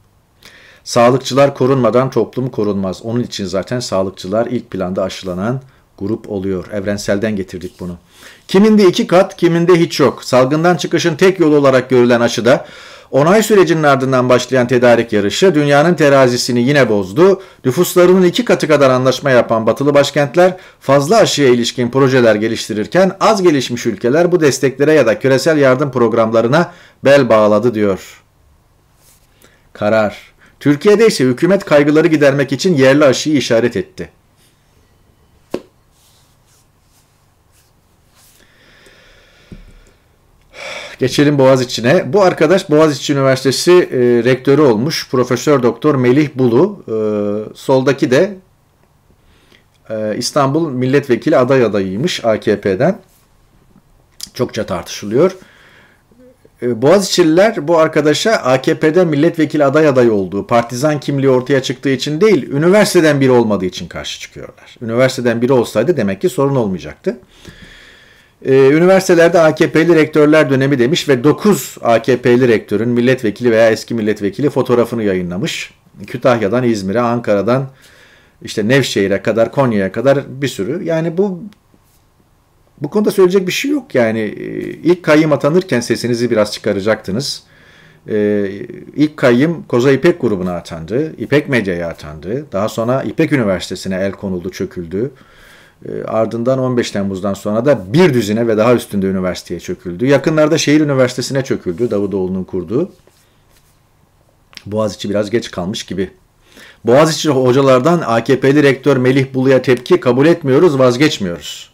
Sağlıkçılar korunmadan toplum korunmaz. Onun için zaten sağlıkçılar ilk planda aşılanan grup oluyor. Evrenselden getirdik bunu. Kiminde iki kat, kiminde hiç yok. Salgından çıkışın tek yolu olarak görülen aşıda Onay sürecinin ardından başlayan tedarik yarışı dünyanın terazisini yine bozdu. Nüfuslarının iki katı kadar anlaşma yapan batılı başkentler fazla aşıya ilişkin projeler geliştirirken az gelişmiş ülkeler bu desteklere ya da küresel yardım programlarına bel bağladı diyor. Karar Türkiye'de ise hükümet kaygıları gidermek için yerli aşıyı işaret etti. Geçelim boğaz içine. Bu arkadaş Boğaz İçi Üniversitesi e, rektörü olmuş. Profesör Doktor Melih Bulu. E, soldaki de e, İstanbul milletvekili aday adayıymış AKP'den. Çokça tartışılıyor. Ee, Boğaziçi'liler bu arkadaşa AKP'de milletvekili aday adayı olduğu, partizan kimliği ortaya çıktığı için değil, üniversiteden biri olmadığı için karşı çıkıyorlar. Üniversiteden biri olsaydı demek ki sorun olmayacaktı. Ee, üniversitelerde AKP'li rektörler dönemi demiş ve 9 AKP'li rektörün milletvekili veya eski milletvekili fotoğrafını yayınlamış. Kütahya'dan İzmir'e, Ankara'dan işte Nevşehir'e kadar, Konya'ya kadar bir sürü. Yani bu bu konuda söyleyecek bir şey yok yani. Ee, ilk kayyım atanırken sesinizi biraz çıkaracaktınız. Ee, ilk kayyım Koza İpek grubuna atandı. İpek Medya'ya atandı. Daha sonra İpek Üniversitesi'ne el konuldu, çöküldü. Ee, ardından 15 Temmuz'dan sonra da bir düzine ve daha üstünde üniversiteye çöküldü. Yakınlarda şehir üniversitesine çöküldü Davutoğlu'nun kurduğu. Boğaziçi biraz geç kalmış gibi. Boğaziçi hocalardan AKP'li rektör Melih Bulu'ya tepki kabul etmiyoruz, vazgeçmiyoruz.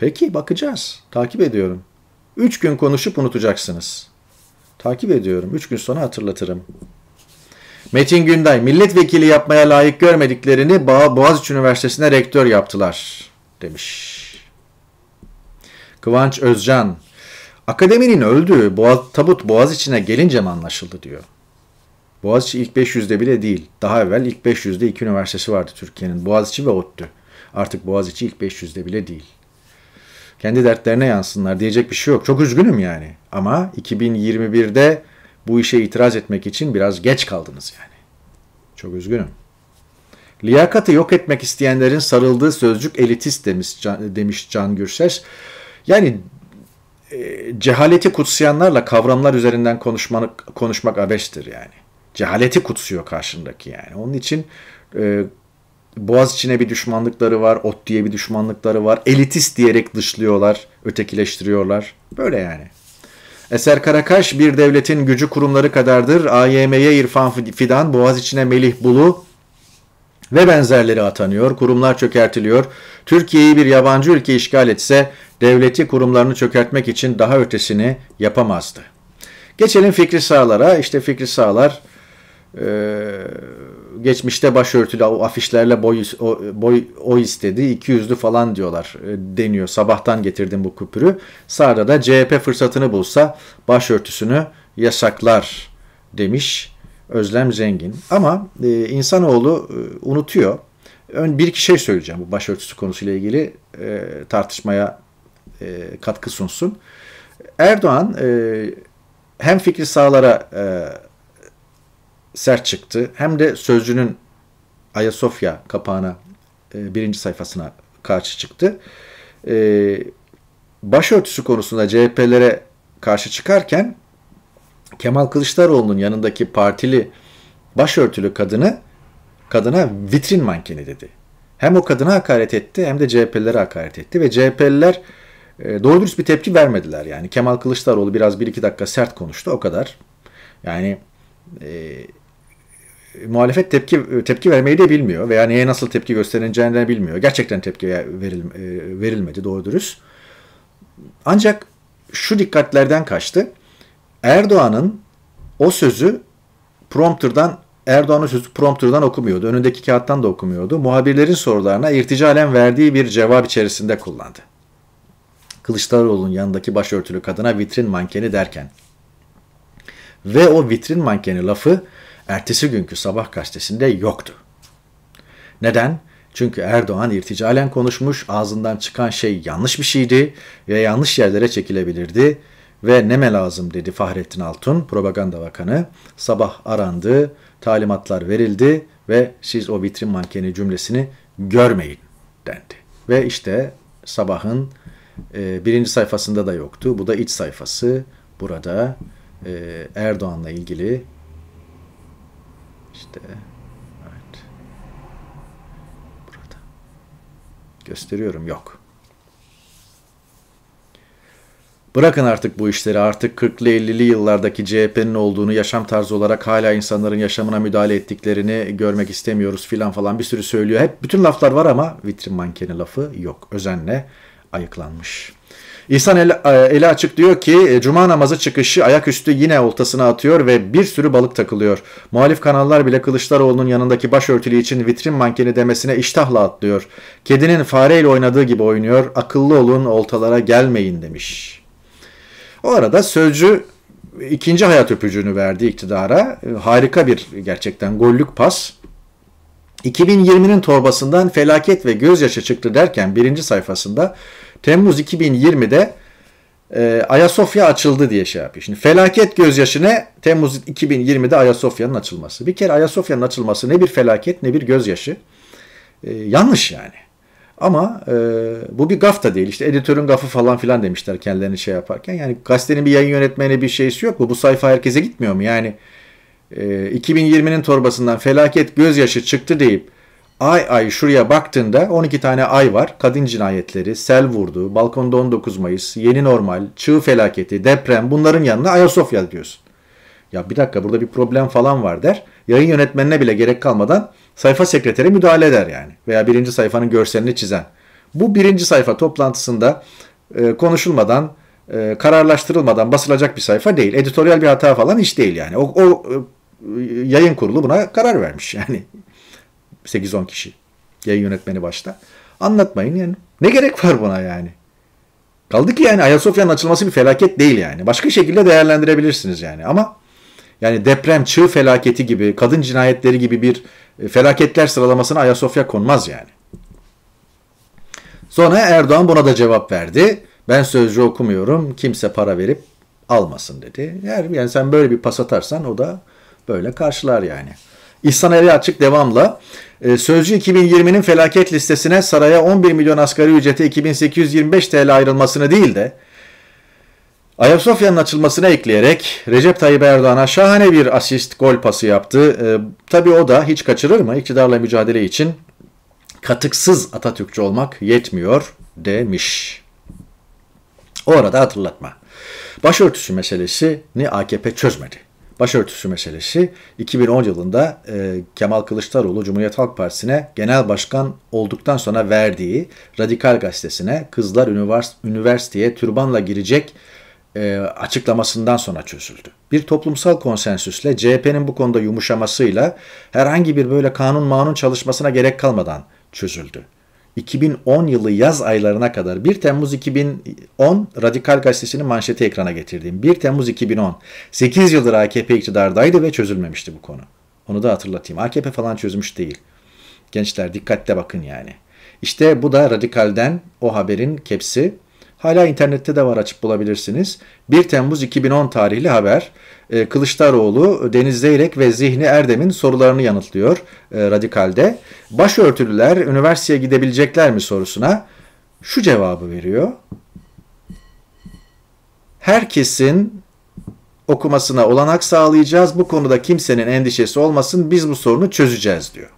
Peki bakacağız. Takip ediyorum. Üç gün konuşup unutacaksınız. Takip ediyorum. Üç gün sonra hatırlatırım. Metin Günday, milletvekili yapmaya layık görmediklerini Boğaziçi Üniversitesi'ne rektör yaptılar demiş. Kıvanç Özcan, akademinin öldüğü boğaz, tabut boğaz içine gelince mi anlaşıldı diyor. Boğaziçi ilk 500'de bile değil. Daha evvel ilk 500'de iki üniversitesi vardı Türkiye'nin. Boğaziçi ve ODTÜ. Artık Boğaziçi ilk 500'de bile değil kendi dertlerine yansınlar diyecek bir şey yok. Çok üzgünüm yani. Ama 2021'de bu işe itiraz etmek için biraz geç kaldınız yani. Çok üzgünüm. Liyakatı yok etmek isteyenlerin sarıldığı sözcük elitist demiş Can, demiş Can Gürses. Yani e, cehaleti kutsayanlarla kavramlar üzerinden konuşmak, konuşmak abestir yani. Cehaleti kutsuyor karşındaki yani. Onun için e, Boğaz içine bir düşmanlıkları var, ot diye bir düşmanlıkları var. Elitist diyerek dışlıyorlar, ötekileştiriyorlar. Böyle yani. Eser Karakaş bir devletin gücü kurumları kadardır. AYM'ye İrfan Fidan, Boğaz içine Melih Bulu ve benzerleri atanıyor. Kurumlar çökertiliyor. Türkiye'yi bir yabancı ülke işgal etse devleti kurumlarını çökertmek için daha ötesini yapamazdı. Geçelim Fikri Sağlar'a. İşte Fikri Sağlar ee, geçmişte başörtülü o afişlerle boy, o, boy o istedi 200'lü falan diyorlar e, deniyor. Sabahtan getirdim bu küpürü. Sağda da CHP fırsatını bulsa başörtüsünü yasaklar demiş Özlem Zengin. Ama e, insanoğlu e, unutuyor. Ön bir iki şey söyleyeceğim bu başörtüsü konusuyla ilgili e, tartışmaya e, katkı sunsun. Erdoğan e, hem fikri sağlara e, sert çıktı. Hem de Sözcü'nün Ayasofya kapağına e, birinci sayfasına karşı çıktı. E, başörtüsü konusunda CHP'lere karşı çıkarken Kemal Kılıçdaroğlu'nun yanındaki partili başörtülü kadını kadına vitrin mankeni dedi. Hem o kadına hakaret etti hem de CHP'lere hakaret etti ve CHP'liler e, doğru dürüst bir tepki vermediler. Yani Kemal Kılıçdaroğlu biraz 1-2 dakika sert konuştu o kadar. Yani e, muhalefet tepki tepki vermeyi de bilmiyor veya neye nasıl tepki göstereceğini de bilmiyor. Gerçekten tepki veril, e, verilmedi doğru dürüst. Ancak şu dikkatlerden kaçtı. Erdoğan'ın o sözü prompterdan Erdoğan'ın sözü prompterdan okumuyordu. Önündeki kağıttan da okumuyordu. Muhabirlerin sorularına irticalen verdiği bir cevap içerisinde kullandı. Kılıçdaroğlu'nun yanındaki başörtülü kadına vitrin mankeni derken. Ve o vitrin mankeni lafı ertesi günkü sabah gazetesinde yoktu. Neden? Çünkü Erdoğan irticalen konuşmuş, ağzından çıkan şey yanlış bir şeydi ve yanlış yerlere çekilebilirdi. Ve neme lazım dedi Fahrettin Altun, propaganda bakanı. Sabah arandı, talimatlar verildi ve siz o vitrin mankeni cümlesini görmeyin dendi. Ve işte sabahın e, birinci sayfasında da yoktu. Bu da iç sayfası. Burada e, Erdoğan'la ilgili işte evet. Burada. Gösteriyorum yok. Bırakın artık bu işleri artık 40'lı 50'li yıllardaki CHP'nin olduğunu yaşam tarzı olarak hala insanların yaşamına müdahale ettiklerini görmek istemiyoruz filan falan bir sürü söylüyor. Hep bütün laflar var ama vitrin mankeni lafı yok. Özenle ayıklanmış. İhsan eli, e, eli açık diyor ki e, cuma namazı çıkışı ayaküstü yine oltasına atıyor ve bir sürü balık takılıyor. Muhalif kanallar bile Kılıçdaroğlu'nun yanındaki başörtülü için vitrin mankeni demesine iştahla atlıyor. Kedinin fareyle oynadığı gibi oynuyor. Akıllı olun oltalara gelmeyin demiş. O arada sözcü ikinci hayat öpücüğünü verdi iktidara. E, harika bir gerçekten gollük pas. 2020'nin torbasından felaket ve gözyaşı çıktı derken birinci sayfasında Temmuz 2020'de e, Ayasofya açıldı diye şey yapıyor. Şimdi felaket gözyaşı ne? Temmuz 2020'de Ayasofya'nın açılması. Bir kere Ayasofya'nın açılması ne bir felaket ne bir gözyaşı. E, yanlış yani. Ama e, bu bir gaf da değil. İşte editörün gafı falan filan demişler kendilerini şey yaparken. Yani gazetenin bir yayın yönetmeni bir şeysi yok mu? Bu sayfa herkese gitmiyor mu? Yani e, 2020'nin torbasından felaket gözyaşı çıktı deyip ay ay şuraya baktığında 12 tane ay var. Kadın cinayetleri, sel vurdu, balkonda 19 Mayıs, yeni normal, çığ felaketi, deprem bunların yanında Ayasofya diyorsun. Ya bir dakika burada bir problem falan var der. Yayın yönetmenine bile gerek kalmadan sayfa sekreteri müdahale eder yani. Veya birinci sayfanın görselini çizen. Bu birinci sayfa toplantısında e, konuşulmadan, e, kararlaştırılmadan basılacak bir sayfa değil. Editoryal bir hata falan hiç değil yani. O, o e, yayın kurulu buna karar vermiş yani. 8-10 kişi. Yayın yönetmeni başta. Anlatmayın yani. Ne gerek var buna yani? Kaldı ki yani Ayasofya'nın açılması bir felaket değil yani. Başka şekilde değerlendirebilirsiniz yani. Ama yani deprem, çığ felaketi gibi, kadın cinayetleri gibi bir e, felaketler sıralamasına Ayasofya konmaz yani. Sonra Erdoğan buna da cevap verdi. Ben sözcü okumuyorum. Kimse para verip almasın dedi. Yani sen böyle bir pas atarsan o da böyle karşılar yani. İhsan Eri Açık devamla. Ee, Sözcü 2020'nin felaket listesine saraya 11 milyon asgari ücrete 2825 TL ayrılmasını değil de Ayasofya'nın açılmasına ekleyerek Recep Tayyip Erdoğan'a şahane bir asist gol pası yaptı. E, tabii o da hiç kaçırır mı? İktidarla mücadele için katıksız Atatürkçü olmak yetmiyor demiş. O arada hatırlatma. Başörtüsü meselesini AKP çözmedi başörtüsü meselesi 2010 yılında e, Kemal Kılıçdaroğlu Cumhuriyet Halk Partisi'ne genel başkan olduktan sonra verdiği Radikal Gazetesi'ne kızlar ünivers üniversiteye türbanla girecek e, açıklamasından sonra çözüldü. Bir toplumsal konsensüsle CHP'nin bu konuda yumuşamasıyla herhangi bir böyle kanun manun çalışmasına gerek kalmadan çözüldü. 2010 yılı yaz aylarına kadar 1 Temmuz 2010 Radikal Gazetesi'nin manşeti ekrana getirdiğim 1 Temmuz 2010 8 yıldır AKP iktidardaydı ve çözülmemişti bu konu. Onu da hatırlatayım. AKP falan çözmüş değil. Gençler dikkatle bakın yani. İşte bu da Radikal'den o haberin kepsi. Hala internette de var açık bulabilirsiniz. 1 Temmuz 2010 tarihli haber. Ee, Kılıçdaroğlu, Deniz Zeyrek ve Zihni Erdem'in sorularını yanıtlıyor e, Radikal'de. Başörtülüler üniversiteye gidebilecekler mi sorusuna şu cevabı veriyor. Herkesin okumasına olanak sağlayacağız. Bu konuda kimsenin endişesi olmasın. Biz bu sorunu çözeceğiz diyor.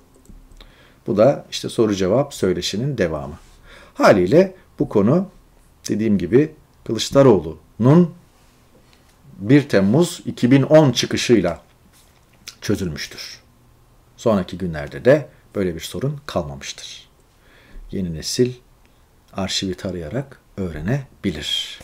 Bu da işte soru cevap söyleşinin devamı. Haliyle bu konu dediğim gibi Kılıçdaroğlu'nun 1 Temmuz 2010 çıkışıyla çözülmüştür. Sonraki günlerde de böyle bir sorun kalmamıştır. Yeni nesil arşivi tarayarak öğrenebilir.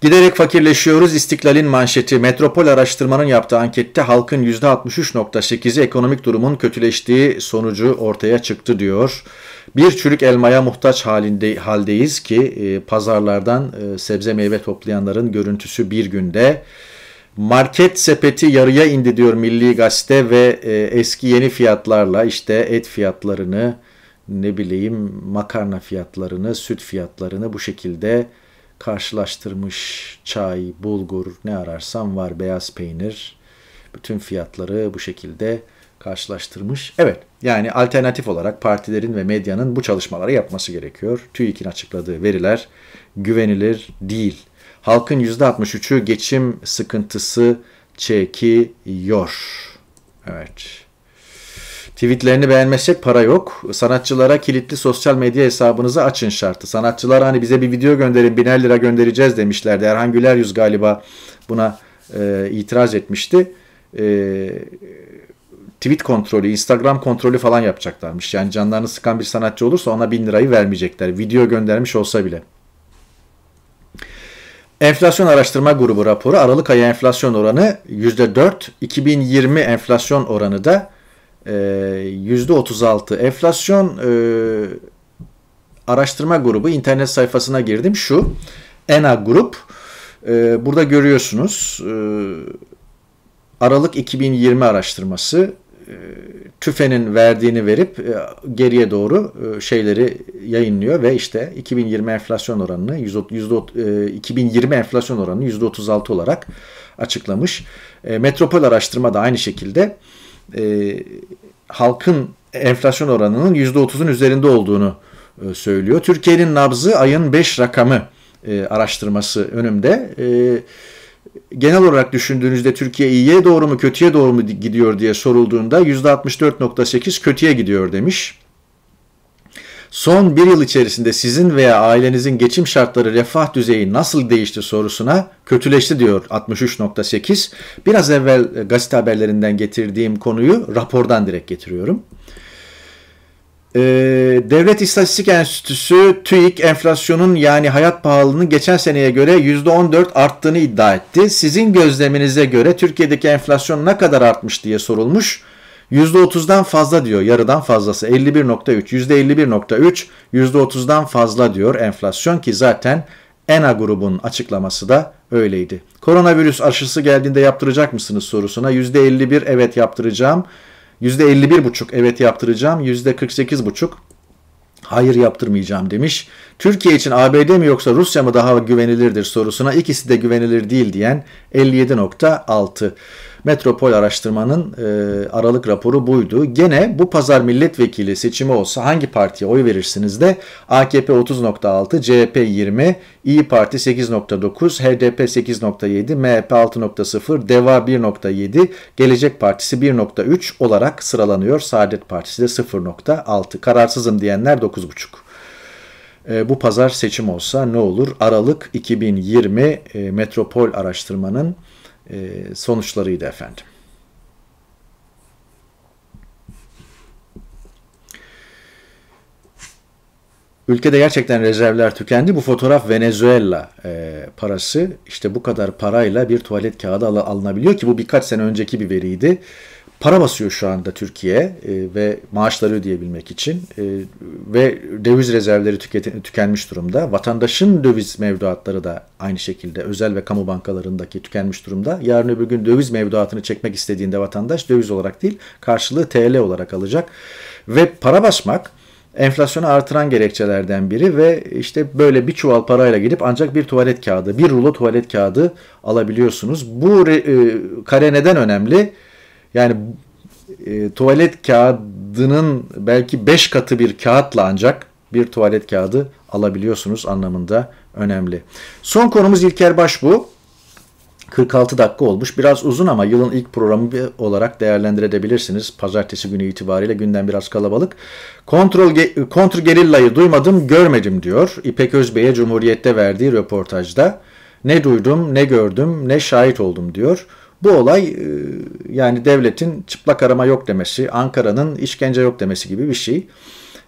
Giderek fakirleşiyoruz. İstiklal'in manşeti Metropol Araştırma'nın yaptığı ankette halkın %63.8'i ekonomik durumun kötüleştiği sonucu ortaya çıktı diyor bir çürük elmaya muhtaç halinde haldeyiz ki e, pazarlardan e, sebze meyve toplayanların görüntüsü bir günde. Market sepeti yarıya indi diyor Milli Gazete ve e, eski yeni fiyatlarla işte et fiyatlarını ne bileyim makarna fiyatlarını, süt fiyatlarını bu şekilde karşılaştırmış. Çay, bulgur ne ararsam var beyaz peynir bütün fiyatları bu şekilde karşılaştırmış. Evet yani alternatif olarak partilerin ve medyanın bu çalışmaları yapması gerekiyor. TÜİK'in açıkladığı veriler güvenilir değil. Halkın %63'ü geçim sıkıntısı çekiyor. Evet. Tweetlerini beğenmezsek para yok. Sanatçılara kilitli sosyal medya hesabınızı açın şartı. Sanatçılar hani bize bir video gönderin biner lira göndereceğiz demişlerdi. Erhan Güler yüz galiba buna e, itiraz etmişti. E, tweet kontrolü, Instagram kontrolü falan yapacaklarmış. Yani canlarını sıkan bir sanatçı olursa ona bin lirayı vermeyecekler. Video göndermiş olsa bile. Enflasyon Araştırma Grubu raporu Aralık ayı enflasyon oranı %4, 2020 enflasyon oranı da e, %36. Enflasyon e, Araştırma Grubu internet sayfasına girdim. Şu ENA Grup. E, burada görüyorsunuz e, Aralık 2020 araştırması TÜFE'nin e, verdiğini verip e, geriye doğru e, şeyleri yayınlıyor ve işte 2020 enflasyon oranını 100, 2020 enflasyon oranını %36 olarak açıklamış. Metropol araştırma da aynı şekilde halkın enflasyon oranının %30'un üzerinde olduğunu söylüyor. Türkiye'nin nabzı ayın 5 rakamı araştırması önümde. Evet genel olarak düşündüğünüzde Türkiye iyiye doğru mu kötüye doğru mu gidiyor diye sorulduğunda %64.8 kötüye gidiyor demiş. Son bir yıl içerisinde sizin veya ailenizin geçim şartları refah düzeyi nasıl değişti sorusuna kötüleşti diyor 63.8. Biraz evvel gazete haberlerinden getirdiğim konuyu rapordan direkt getiriyorum. Ee, Devlet İstatistik Enstitüsü TÜİK enflasyonun yani hayat pahalılığının geçen seneye göre %14 arttığını iddia etti. Sizin gözleminize göre Türkiye'deki enflasyon ne kadar artmış diye sorulmuş. %30'dan fazla diyor yarıdan fazlası 51.3 %51.3 %30'dan fazla diyor enflasyon ki zaten ENA grubun açıklaması da öyleydi. Koronavirüs aşısı geldiğinde yaptıracak mısınız sorusuna %51 evet yaptıracağım. %51,5 evet yaptıracağım, %48,5 hayır yaptırmayacağım demiş. Türkiye için ABD mi yoksa Rusya mı daha güvenilirdir sorusuna ikisi de güvenilir değil diyen 57.6. Metropol Araştırma'nın e, Aralık raporu buydu. Gene bu pazar milletvekili seçimi olsa hangi partiye oy verirsiniz de AKP 30.6, CHP 20, İyi Parti 8.9, HDP 8.7, MHP 6.0, DEVA 1.7, Gelecek Partisi 1.3 olarak sıralanıyor. Saadet Partisi de 0.6. Kararsızım diyenler 9.5 e, bu pazar seçim olsa ne olur? Aralık 2020 e, Metropol Araştırma'nın e, sonuçlarıydı efendim. Ülkede gerçekten rezervler tükendi. Bu fotoğraf Venezuela e, parası. İşte bu kadar parayla bir tuvalet kağıdı al alınabiliyor ki bu birkaç sene önceki bir veriydi para basıyor şu anda Türkiye e, ve maaşları ödeyebilmek için e, ve döviz rezervleri tükenmiş durumda. Vatandaşın döviz mevduatları da aynı şekilde özel ve kamu bankalarındaki tükenmiş durumda. Yarın öbür gün döviz mevduatını çekmek istediğinde vatandaş döviz olarak değil karşılığı TL olarak alacak ve para basmak enflasyonu artıran gerekçelerden biri ve işte böyle bir çuval parayla gidip ancak bir tuvalet kağıdı, bir rulo tuvalet kağıdı alabiliyorsunuz. Bu e, kare neden önemli? Yani e, tuvalet kağıdının belki 5 katı bir kağıtla ancak bir tuvalet kağıdı alabiliyorsunuz anlamında önemli. Son konumuz İlker Baş bu. 46 dakika olmuş. Biraz uzun ama yılın ilk programı olarak değerlendirebilirsiniz. Pazartesi günü itibariyle günden biraz kalabalık. Kontrol ge kontrgerillayı duymadım, görmedim diyor. İpek Özbey'e Cumhuriyet'te verdiği röportajda. Ne duydum, ne gördüm, ne şahit oldum diyor. Bu olay e, yani devletin çıplak arama yok demesi, Ankara'nın işkence yok demesi gibi bir şey.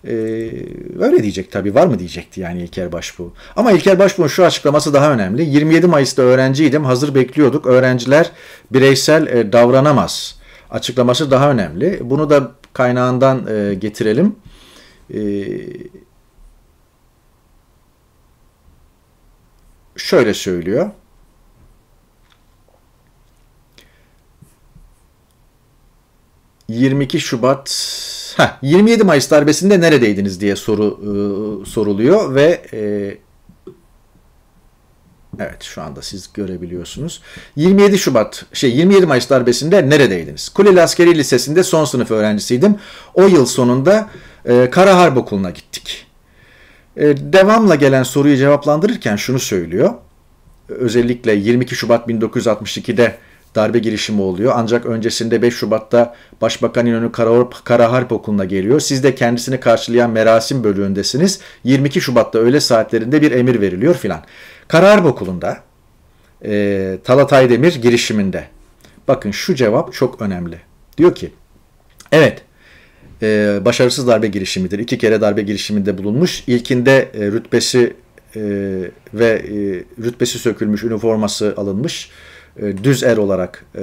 E, öyle diyecek tabii var mı diyecekti yani İlker Başbuğ. Ama İlker Başbuğ'un şu açıklaması daha önemli. 27 Mayıs'ta öğrenciydim hazır bekliyorduk. Öğrenciler bireysel e, davranamaz açıklaması daha önemli. Bunu da kaynağından getirelim. şöyle söylüyor. 22 Şubat heh, 27 Mayıs darbesinde neredeydiniz diye soru e, soruluyor ve e, Evet şu anda siz görebiliyorsunuz. 27 Şubat şey 27 Mayıs darbesinde neredeydiniz? Kuleli Askeri Lisesi'nde son sınıf öğrencisiydim. O yıl sonunda e, Kara Harp Okulu'na gittik. E, devamla gelen soruyu cevaplandırırken şunu söylüyor. Özellikle 22 Şubat 1962'de darbe girişimi oluyor. Ancak öncesinde 5 Şubat'ta Başbakan İnönü Karaharp Okulu'na geliyor. Siz de kendisini karşılayan merasim bölüğündesiniz. 22 Şubat'ta öğle saatlerinde bir emir veriliyor filan. Karaharp Okulu'nda e, Talatay Demir girişiminde. Bakın şu cevap çok önemli. Diyor ki, evet e, başarısız darbe girişimidir. İki kere darbe girişiminde bulunmuş. İlkinde e, rütbesi e, ve e, rütbesi sökülmüş, üniforması alınmış. E, düz er olarak e,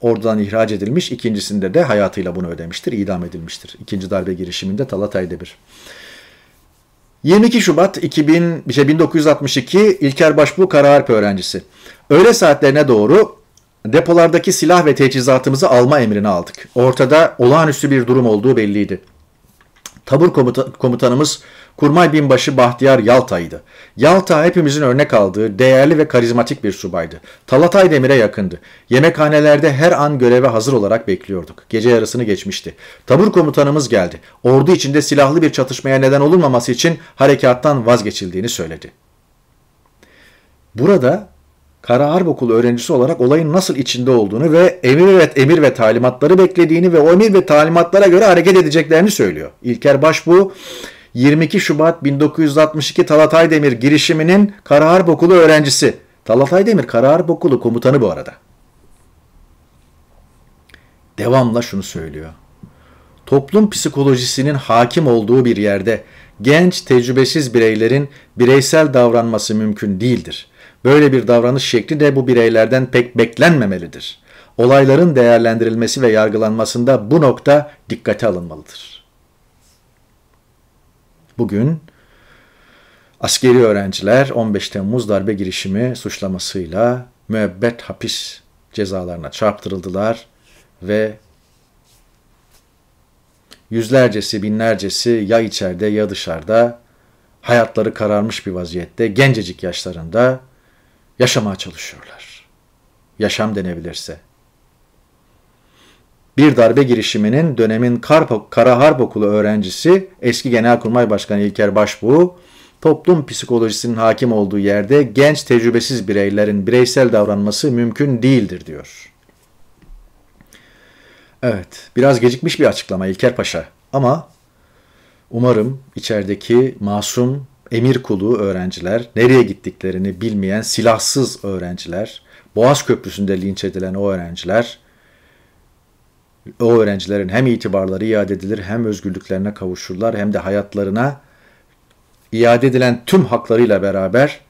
ordudan ihraç edilmiş. İkincisinde de hayatıyla bunu ödemiştir, idam edilmiştir. İkinci darbe girişiminde Talatay'da bir. 22 Şubat 2000, şey 1962 İlker Başbuğ Karaalp öğrencisi. Öğle saatlerine doğru depolardaki silah ve teçhizatımızı alma emrini aldık. Ortada olağanüstü bir durum olduğu belliydi. Tabur komuta, komutanımız Kurmay binbaşı Bahtiyar Yalta'ydı. Yalta hepimizin örnek aldığı değerli ve karizmatik bir subaydı. Talatay Demir'e yakındı. Yemekhanelerde her an göreve hazır olarak bekliyorduk. Gece yarısını geçmişti. Tabur komutanımız geldi. Ordu içinde silahlı bir çatışmaya neden olunmaması için harekattan vazgeçildiğini söyledi. Burada Kara Harp Okulu öğrencisi olarak olayın nasıl içinde olduğunu ve emir ve emir ve talimatları beklediğini ve o emir ve talimatlara göre hareket edeceklerini söylüyor. İlker Başbuğ 22 Şubat 1962 Talatay Demir girişiminin Karaharp Bokulu öğrencisi. Talatay Demir Karaharp Bokulu komutanı bu arada. Devamla şunu söylüyor. Toplum psikolojisinin hakim olduğu bir yerde genç, tecrübesiz bireylerin bireysel davranması mümkün değildir. Böyle bir davranış şekli de bu bireylerden pek beklenmemelidir. Olayların değerlendirilmesi ve yargılanmasında bu nokta dikkate alınmalıdır.'' Bugün askeri öğrenciler 15 Temmuz darbe girişimi suçlamasıyla müebbet hapis cezalarına çarptırıldılar ve yüzlercesi, binlercesi ya içeride ya dışarıda hayatları kararmış bir vaziyette gencecik yaşlarında yaşamaya çalışıyorlar. Yaşam denebilirse bir darbe girişiminin dönemin Karpa, Kara Harp Okulu öğrencisi eski Genelkurmay Başkanı İlker Başbuğ, toplum psikolojisinin hakim olduğu yerde genç tecrübesiz bireylerin bireysel davranması mümkün değildir diyor. Evet, biraz gecikmiş bir açıklama İlker Paşa ama umarım içerideki masum emir kulu öğrenciler, nereye gittiklerini bilmeyen silahsız öğrenciler, Boğaz Köprüsü'nde linç edilen o öğrenciler o öğrencilerin hem itibarları iade edilir hem özgürlüklerine kavuşurlar hem de hayatlarına iade edilen tüm haklarıyla beraber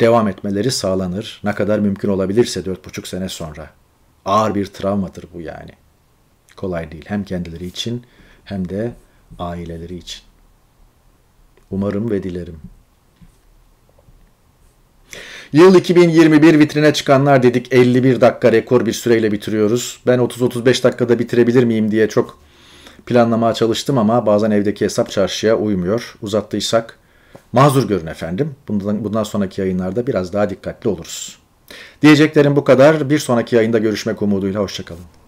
devam etmeleri sağlanır. Ne kadar mümkün olabilirse 4,5 sene sonra. Ağır bir travmadır bu yani. Kolay değil hem kendileri için hem de aileleri için. Umarım ve dilerim. Yıl 2021 vitrine çıkanlar dedik 51 dakika rekor bir süreyle bitiriyoruz. Ben 30-35 dakikada bitirebilir miyim diye çok planlamaya çalıştım ama bazen evdeki hesap çarşıya uymuyor. Uzattıysak mazur görün efendim. Bundan, bundan sonraki yayınlarda biraz daha dikkatli oluruz. Diyeceklerim bu kadar. Bir sonraki yayında görüşmek umuduyla. Hoşçakalın.